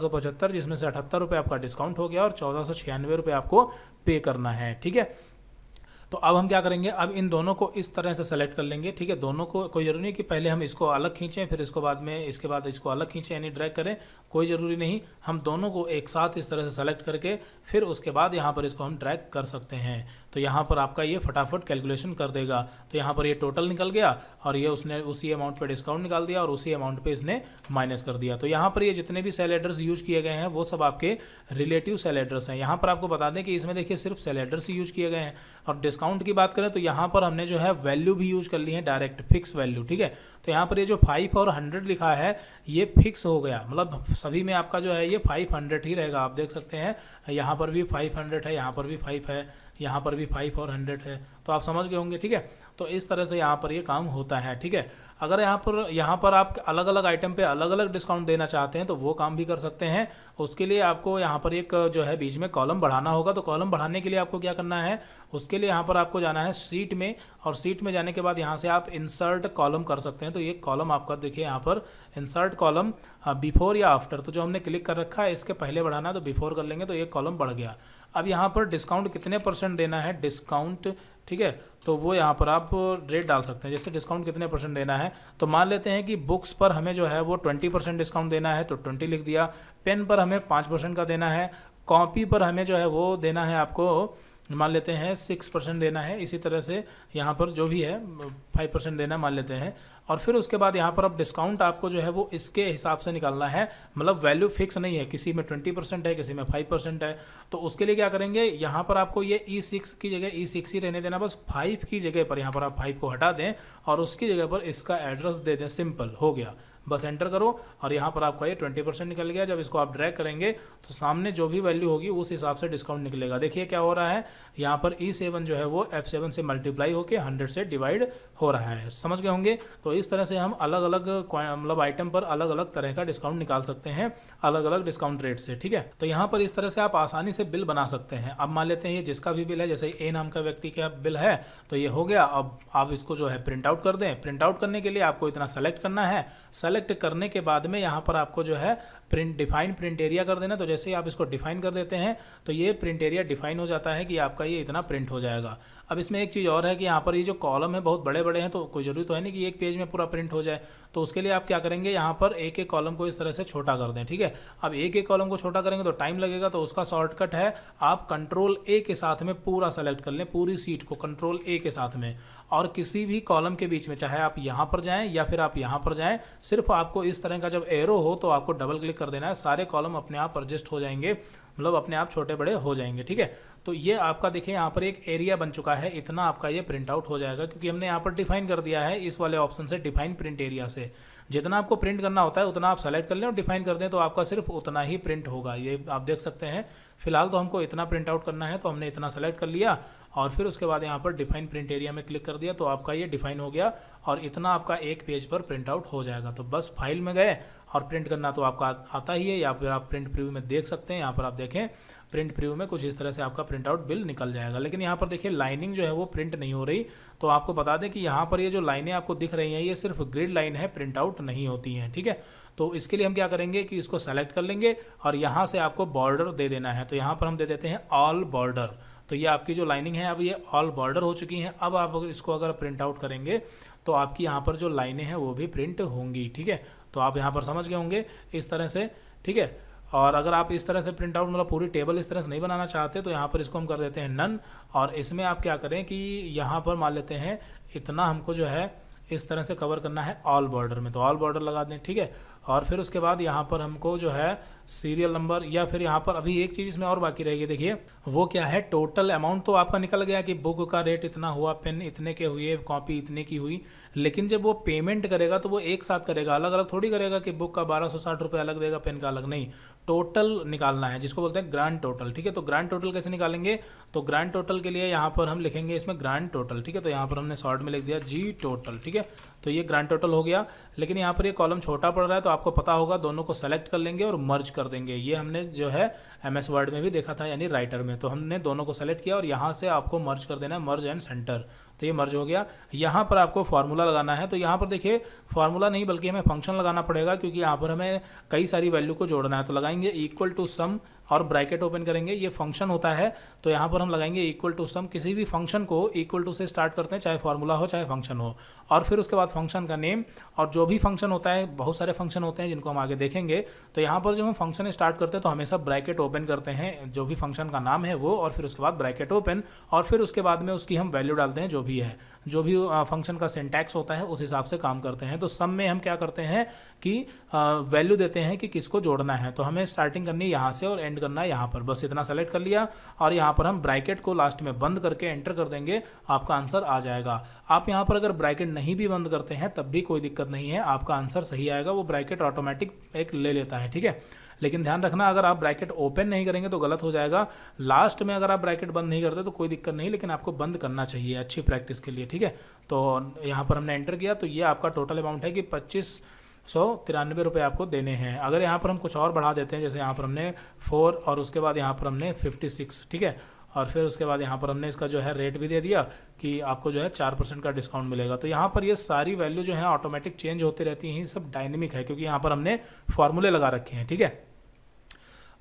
A: जिसमें से अठहत्तर आपका डिस्काउंट हो गया और चौदह आपको पे करना है ठीक है तो अब हम क्या करेंगे अब इन दोनों को इस तरह से सेलेक्ट कर लेंगे ठीक है दोनों को कोई ज़रूरी नहीं कि पहले हम इसको अलग खींचें फिर इसको बाद में इसके बाद इसको अलग खींचें यानी ड्रैग करें कोई ज़रूरी नहीं हम दोनों को एक साथ इस तरह से सेलेक्ट करके फिर उसके बाद यहाँ पर इसको हम ड्रैग कर सकते हैं तो यहाँ पर आपका ये फटाफट कैलकुलेशन कर देगा तो यहाँ पर ये टोटल निकल गया और ये उसने उसी अमाउंट पर डिस्काउंट निकाल दिया और उसी अमाउंट पर इसने माइनस कर दिया तो यहाँ पर ये जितने भी सेल एड्रेस यूज़ किए गए हैं वो सब आपके रिलेटिव सेल एड्रेस हैं यहाँ पर आपको बता दें कि इसमें देखिए सिर्फ सेल एड्रेस यूज़ किए गए हैं और डिस्काउंट की बात करें तो यहाँ पर हमने जो है वैल्यू भी यूज़ कर ली है डायरेक्ट फिक्स वैल्यू ठीक है तो यहाँ पर ये जो फाइव और हंड्रेड लिखा है ये फिक्स हो गया मतलब सभी में आपका जो है ये फाइव हंड्रेड ही रहेगा आप देख सकते हैं यहाँ पर भी फाइव हंड्रेड है यहाँ पर भी फाइव है यहाँ पर भी फाइव और हंड्रेड है तो आप समझ गए होंगे ठीक है तो इस तरह से यहाँ पर ये काम होता है ठीक है अगर यहाँ पर यहाँ पर आप अलग अलग आइटम पे अलग अलग डिस्काउंट देना चाहते हैं तो वो काम भी कर सकते हैं उसके लिए आपको यहाँ पर एक जो है बीच में कॉलम बढ़ाना होगा तो कॉलम बढ़ाने के लिए आपको क्या करना है उसके लिए यहाँ पर आपको जाना है सीट में और सीट में जाने के बाद यहाँ से आप इंसर्ट कॉलम कर सकते हैं तो ये कॉलम आपका देखिए यहाँ पर इंसर्ट कॉलम बिफोर या आफ्टर तो जो हमने क्लिक कर रखा है इसके पहले बढ़ाना है तो बिफोर कर लेंगे तो ये कॉलम बढ़ गया अब यहाँ पर डिस्काउंट कितने परसेंट देना है डिस्काउंट ठीक है तो वो यहाँ पर आप रेट डाल सकते हैं जैसे डिस्काउंट कितने परसेंट देना है तो मान लेते हैं कि बुक्स पर हमें जो है वो ट्वेंटी परसेंट डिस्काउंट देना है तो ट्वेंटी लिख दिया पेन पर हमें पाँच परसेंट का देना है कॉपी पर हमें जो है वो देना है आपको मान लेते हैं सिक्स परसेंट देना है इसी तरह से यहाँ पर जो भी है फाइव परसेंट देना मान लेते हैं और फिर उसके बाद यहाँ पर अब डिस्काउंट आपको जो है वो इसके हिसाब से निकालना है मतलब वैल्यू फिक्स नहीं है किसी में ट्वेंटी परसेंट है किसी में फाइव परसेंट है तो उसके लिए क्या करेंगे यहाँ पर आपको ये ई e सिक्स की जगह ई e सिक्स ही रहने देना बस फाइव की जगह पर यहाँ पर आप फाइव को हटा दें और उसकी जगह पर इसका एड्रेस दे दें सिंपल हो गया बस एंटर करो और यहाँ पर आपका ये ट्वेंटी परसेंट निकल गया जब इसको आप ड्रैग करेंगे तो सामने जो भी वैल्यू होगी उस हिसाब से डिस्काउंट निकलेगा देखिए क्या हो रहा है यहाँ पर ई e सेवन जो है वो एफ सेवन से मल्टीप्लाई होकर हंड्रेड से डिवाइड हो रहा है समझ गए होंगे तो इस तरह से हम अलग अलग मतलब आइटम पर अलग अलग तरह का डिस्काउंट निकाल सकते हैं अलग अलग डिस्काउंट रेट से ठीक है तो यहाँ पर इस तरह से आप आसानी से बिल बना सकते हैं अब मान लेते हैं ये जिसका भी बिल है जैसे ए नाम का व्यक्ति का बिल है तो ये हो गया अब आप इसको जो है प्रिंट आउट कर दें प्रिंट आउट करने के लिए आपको इतना सेलेक्ट करना है सेलेक्ट करने के बाद में यहाँ पर आपको जो है प्रिंट डिफाइन प्रिंट एरिया कर देना तो जैसे ही आप इसको डिफाइन कर देते हैं तो ये प्रिंट एरिया डिफाइन हो जाता है कि आपका ये इतना प्रिंट हो जाएगा अब इसमें एक चीज़ और है कि यहाँ पर ये जो कॉलम है बहुत बड़े बड़े हैं तो कोई ज़रूरी तो है नहीं कि एक पेज में पूरा प्रिंट हो जाए तो उसके लिए आप क्या करेंगे यहाँ पर एक एक कॉलम को इस तरह से छोटा कर दें ठीक है अब एक एक कॉलम को छोटा करेंगे तो टाइम लगेगा तो उसका शॉर्टकट है आप कंट्रोल ए के साथ में पूरा सेलेक्ट कर लें पूरी सीट को कंट्रोल ए के साथ में और किसी भी कॉलम के बीच में चाहे आप यहाँ पर जाएँ या फिर आप यहाँ पर जाएँ सिर्फ आपको इस तरह का जब एरो हो तो आपको डबल क्लिक कर देना है सारे कॉलम अपने आप एडजस्ट हो जाएंगे मतलब अपने आप छोटे बड़े हो जाएंगे ठीक है तो ये आपका देखिए यहाँ पर एक एरिया बन चुका है इतना आपका ये प्रिंट आउट हो जाएगा क्योंकि हमने यहाँ पर डिफाइन कर दिया है इस वाले ऑप्शन से डिफाइन प्रिंट एरिया से जितना आपको प्रिंट करना होता है उतना आप सेलेक्ट कर लें और डिफाइन कर दें तो आपका सिर्फ उतना ही प्रिंट होगा ये आप देख सकते हैं फिलहाल तो हमको इतना प्रिंट आउट करना है तो हमने इतना सेलेक्ट कर लिया और फिर उसके बाद यहाँ पर डिफाइन प्रिंट एरिया में क्लिक कर दिया तो आपका ये डिफाइन हो गया और इतना आपका एक पेज पर प्रिंट आउट हो जाएगा तो बस फाइल में गए और प्रिंट करना तो आपका आता ही है या फिर आप प्रिंट प्रिव्यू में देख सकते हैं यहाँ पर आप देखें प्रिंट प्रिव्यू में कुछ इस तरह से आपका प्रिंट आउट बिल निकल जाएगा लेकिन यहाँ पर देखिए लाइनिंग जो है वो प्रिंट नहीं हो रही तो आपको बता दें कि यहाँ पर ये जो लाइनें आपको दिख रही हैं ये सिर्फ ग्रिड लाइन है प्रिंट आउट नहीं होती हैं ठीक है तो इसके लिए हम क्या करेंगे कि इसको सेलेक्ट कर लेंगे और यहाँ से आपको बॉर्डर दे देना है तो यहाँ पर हम दे देते हैं ऑल बॉर्डर तो ये आपकी जो लाइनिंग है अब ये ऑल बॉर्डर हो चुकी हैं अब आप इसको अगर प्रिंट आउट करेंगे तो आपकी यहाँ पर जो लाइनें हैं वो भी प्रिंट होंगी ठीक है तो आप यहाँ पर समझ गए होंगे इस तरह से ठीक है और अगर आप इस तरह से प्रिंट आउट मतलब पूरी टेबल इस तरह से नहीं बनाना चाहते तो यहाँ पर इसको हम कर देते हैं नन और इसमें आप क्या करें कि यहाँ पर मान लेते हैं इतना हमको जो है इस तरह से कवर करना है ऑल बॉर्डर में तो ऑल बॉर्डर लगा दें ठीक है और फिर उसके बाद यहाँ पर हमको जो है सीरियल नंबर या फिर यहाँ पर अभी एक चीज़ इसमें और बाकी रहेगी देखिए वो क्या है टोटल अमाउंट तो आपका निकल गया कि बुक का रेट इतना हुआ पेन इतने के हुए कॉपी इतने की हुई लेकिन जब वो पेमेंट करेगा तो वो एक साथ करेगा अलग अलग थोड़ी करेगा कि बुक का बारह सौ साठ रुपये अलग देगा पेन का अलग नहीं टोटल निकालना है जिसको बोलते हैं ग्रांड टोटल ठीक है तो ग्रांड टोटल कैसे निकालेंगे तो ग्रांड टोटल के लिए यहाँ पर हम लिखेंगे इसमें ग्रांड टोटल ठीक है तो यहाँ पर हमने शॉर्ट में लिख दिया जी टोटल ठीक है तो ये ग्रांड टोटल हो गया लेकिन यहाँ पर ये कॉलम छोटा पड़ रहा है तो आपको पता होगा दोनों को सेलेक्ट कर लेंगे और मर्ज कर कर देंगे ये हमने जो है एम एस वर्ड में भी देखा था यानी राइटर में तो हमने दोनों को सेलेक्ट किया और यहाँ से आपको मर्ज कर देना है मर्ज एंड सेंटर तो ये मर्ज हो गया यहाँ पर आपको फार्मूला लगाना है तो यहाँ पर देखिए फार्मूला नहीं बल्कि हमें फंक्शन लगाना पड़ेगा क्योंकि यहाँ पर हमें कई सारी वैल्यू को जोड़ना है तो लगाएंगे इक्वल टू सम और ब्रैकेट ओपन करेंगे ये फंक्शन होता है तो यहाँ पर हम लगाएंगे इक्वल टू सम किसी भी फंक्शन को इक्वल टू से स्टार्ट करते हैं चाहे फार्मूला हो चाहे फंक्शन हो और फिर उसके बाद फंक्शन का नेम और जो भी फंक्शन होता है बहुत सारे फंक्शन होते हैं जिनको हम आगे देखेंगे तो यहाँ पर जब हम फंक्शन स्टार्ट करते हैं तो हमेशा ब्रैकेट ओपन करते हैं जो भी फंक्शन का नाम है वो और फिर उसके बाद ब्रैकेट ओपन और फिर उसके बाद में उसकी हम वैल्यू डालते हैं जो भी भी है जो भी फंक्शन का सिंटैक्स होता है उस हिसाब से काम करते हैं तो सम में हम क्या करते हैं कि वैल्यू देते हैं कि किसको जोड़ना है तो हमें स्टार्टिंग करनी है यहाँ से और एंड करना है यहाँ पर बस इतना सेलेक्ट कर लिया और यहाँ पर हम ब्रैकेट को लास्ट में बंद करके एंटर कर देंगे आपका आंसर आ जाएगा आप यहाँ पर अगर ब्रैकेट नहीं भी बंद करते हैं तब भी कोई दिक्कत नहीं है आपका आंसर सही आएगा वो ब्रैकेट ऑटोमेटिक एक ले लेता है ठीक है लेकिन ध्यान रखना अगर आप ब्रैकेट ओपन नहीं करेंगे तो गलत हो जाएगा लास्ट में अगर आप ब्रैकेट बंद नहीं करते तो कोई दिक्कत नहीं लेकिन आपको बंद करना चाहिए अच्छी प्रैक्टिस के लिए ठीक है तो यहाँ पर हमने एंटर किया तो ये आपका टोटल अमाउंट है कि पच्चीस सौ तिरानवे रुपये आपको देने हैं अगर यहाँ पर हम कुछ और बढ़ा देते हैं जैसे यहाँ पर हमने फोर और उसके बाद यहाँ पर हमने फिफ्टी सिक्स ठीक है और फिर उसके बाद यहाँ पर हमने इसका जो है रेट भी दे दिया कि आपको जो है चार परसेंट का डिस्काउंट मिलेगा तो यहाँ पर ये सारी वैल्यू जो है ऑटोमेटिक चेंज होती रहती हैं सब डायनेमिक है क्योंकि यहाँ पर हमने फॉर्मूले लगा रखे हैं ठीक है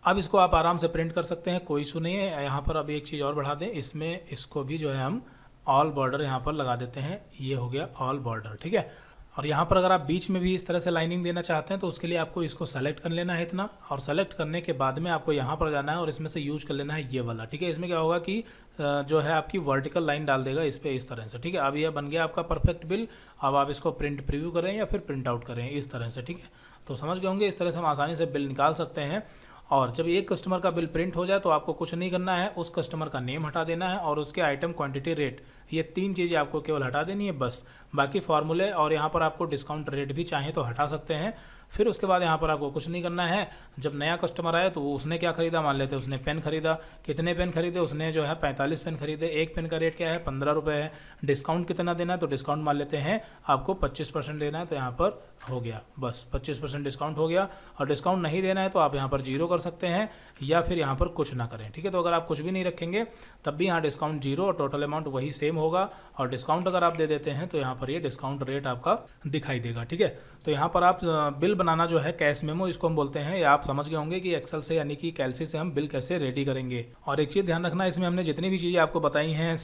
A: अब इसको आप आराम से प्रिंट कर सकते हैं कोई इशू नहीं है यहाँ पर अब एक चीज़ और बढ़ा दें इसमें इसको भी जो है हम ऑल बॉर्डर यहाँ पर लगा देते हैं ये हो गया ऑल बॉर्डर ठीक है और यहाँ पर अगर आप बीच में भी इस तरह से लाइनिंग देना चाहते हैं तो उसके लिए आपको इसको सेलेक्ट कर लेना है इतना और सेलेक्ट करने के बाद में आपको यहाँ पर जाना है और इसमें से यूज कर लेना है ये वाला ठीक है इसमें क्या होगा कि जो है आपकी वर्टिकल लाइन डाल देगा इस पर इस तरह से ठीक है अब यह बन गया आपका परफेक्ट बिल अब आप इसको प्रिंट प्रिव्यू करें या फिर प्रिंट आउट करें इस तरह से ठीक है तो समझ गए होंगे इस तरह से हम आसानी से बिल निकाल सकते हैं और जब एक कस्टमर का बिल प्रिंट हो जाए तो आपको कुछ नहीं करना है उस कस्टमर का नेम हटा देना है और उसके आइटम क्वांटिटी रेट ये तीन चीज़ें आपको केवल हटा देनी है बस बाकी फार्मूले और यहाँ पर आपको डिस्काउंट रेट भी चाहें तो हटा सकते हैं फिर उसके बाद यहाँ पर आपको कुछ नहीं करना है जब नया कस्टमर आया तो उसने क्या खरीदा मान लेते हैं उसने पेन खरीदा कितने पेन खरीदे उसने जो है पैंतालीस पेन खरीदे एक पेन का रेट क्या है पंद्रह रुपये है डिस्काउंट कितना देना है तो डिस्काउंट मान लेते हैं आपको पच्चीस परसेंट देना है तो यहाँ पर हो गया बस पच्चीस परसेंट डिस्काउंट हो गया और डिस्काउंट नहीं देना है तो आप यहाँ पर जीरो कर सकते हैं या फिर यहाँ पर कुछ ना करें ठीक है तो अगर आप कुछ भी नहीं रखेंगे तब भी यहाँ डिस्काउंट जीरो और टोटल अमाउंट वही सेम होगा और डिस्काउंट अगर आप दे देते हैं तो यहाँ पर ये डिस्काउंट रेट आपका दिखाई देगा ठीक है तो यहाँ पर आप बिल बनाना जो है कैश मेमो इसको हम बोलते हैं या आप समझ गए होंगे कि एक्सेल से यानी कि कैलसी से हम बिल कैसे रेडी करेंगे और एक चीज़ ध्यान रखना इसमें हमने जितनी भी चीज़ें आपको बताई हैं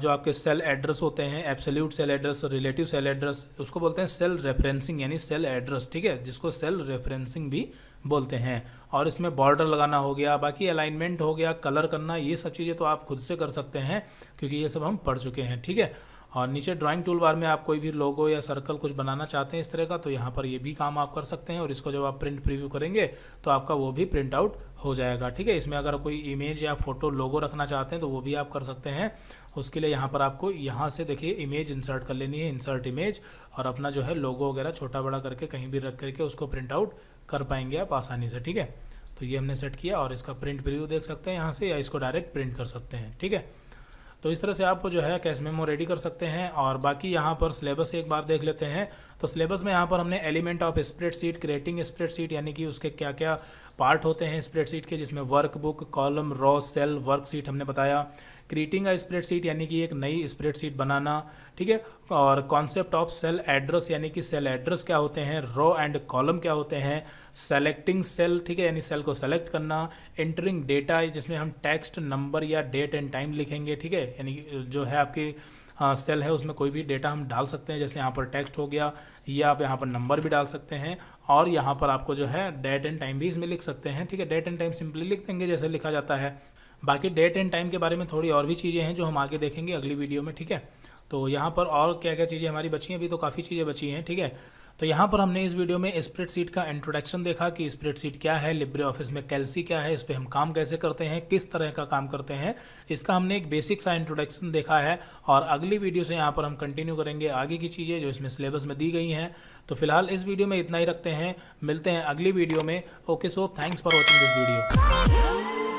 A: जो आपके सेल एड्रेस होते हैं absolute cell address relative cell address उसको बोलते हैं सेल रेफरेंसिंग यानी सेल एड्रेस ठीक है जिसको सेल रेफरेंसिंग भी बोलते हैं और इसमें बॉर्डर लगाना हो गया बाकी अलाइनमेंट हो गया कलर करना ये सब चीज़ें तो आप खुद से कर सकते हैं क्योंकि ये सब हम पढ़ चुके हैं ठीक है और नीचे ड्राइंग टूल बार में आप कोई भी लोगो या सर्कल कुछ बनाना चाहते हैं इस तरह का तो यहाँ पर ये भी काम आप कर सकते हैं और इसको जब आप प्रिंट प्रीव्यू करेंगे तो आपका वो भी प्रिंट आउट हो जाएगा ठीक है इसमें अगर कोई इमेज या फोटो लोगो रखना चाहते हैं तो वो भी आप कर सकते हैं उसके लिए यहाँ पर आपको यहाँ से देखिए इमेज इंसर्ट कर लेनी है इंसर्ट इमेज और अपना जो है लोगो वगैरह छोटा बड़ा करके कहीं भी रख करके उसको प्रिंट आउट कर पाएंगे आप आसानी से ठीक है तो ये हमने सेट किया और इसका प्रिंट प्रिव्यू देख सकते हैं यहाँ से या इसको डायरेक्ट प्रिंट कर सकते हैं ठीक है तो इस तरह से आप जो है कैश मेमो रेडी कर सकते हैं और बाकी यहाँ पर सिलेबस एक बार देख लेते हैं तो सिलेबस में यहाँ पर हमने element of spread creating spreadsheet यानी कि उसके क्या क्या पार्ट होते हैं स्प्रेडशीट के जिसमें workbook column row cell worksheet हमने बताया क्रिएटिंग अ स्प्रेडशीट यानी कि एक नई स्प्रेडशीट बनाना ठीक है और कॉन्सेप्ट ऑफ सेल एड्रेस यानी कि सेल एड्रेस क्या होते हैं रॉ एंड कॉलम क्या होते हैं सेलेक्टिंग सेल ठीक है यानी सेल को सेलेक्ट करना एंटरिंग डेटा जिसमें हम टेक्स्ट नंबर या डेट एंड टाइम लिखेंगे ठीक है यानी जो है आपकी सेल है उसमें कोई भी डेटा हम डाल सकते हैं जैसे यहाँ पर टेक्स्ट हो गया या आप यहाँ पर नंबर भी डाल सकते हैं और यहाँ पर आपको जो है डेट एंड टाइम भी इसमें लिख सकते हैं ठीक है डेट एंड टाइम सिंपली लिख देंगे जैसे लिखा जाता है बाकी डेट एंड टाइम के बारे में थोड़ी और भी चीज़ें हैं जो हम आगे देखेंगे अगली वीडियो में ठीक है तो यहाँ पर और क्या क्या चीज़ें हमारी बची हैं अभी तो काफ़ी चीज़ें बची हैं ठीक है तो यहाँ पर हमने इस वीडियो में स्प्रेडशीट का इंट्रोडक्शन देखा कि स्प्रेडशीट क्या है लिब्रे ऑफिस में कैलसी क्या है इस पर हम काम कैसे करते हैं किस तरह का काम करते हैं इसका हमने एक बेसिक सा इंट्रोडक्शन देखा है और अगली वीडियो से यहाँ पर हम कंटिन्यू करेंगे आगे की चीज़ें जो इसमें सिलेबस में दी गई हैं तो फिलहाल इस वीडियो में इतना ही रखते हैं मिलते हैं अगली वीडियो में okay so thanks for watching this video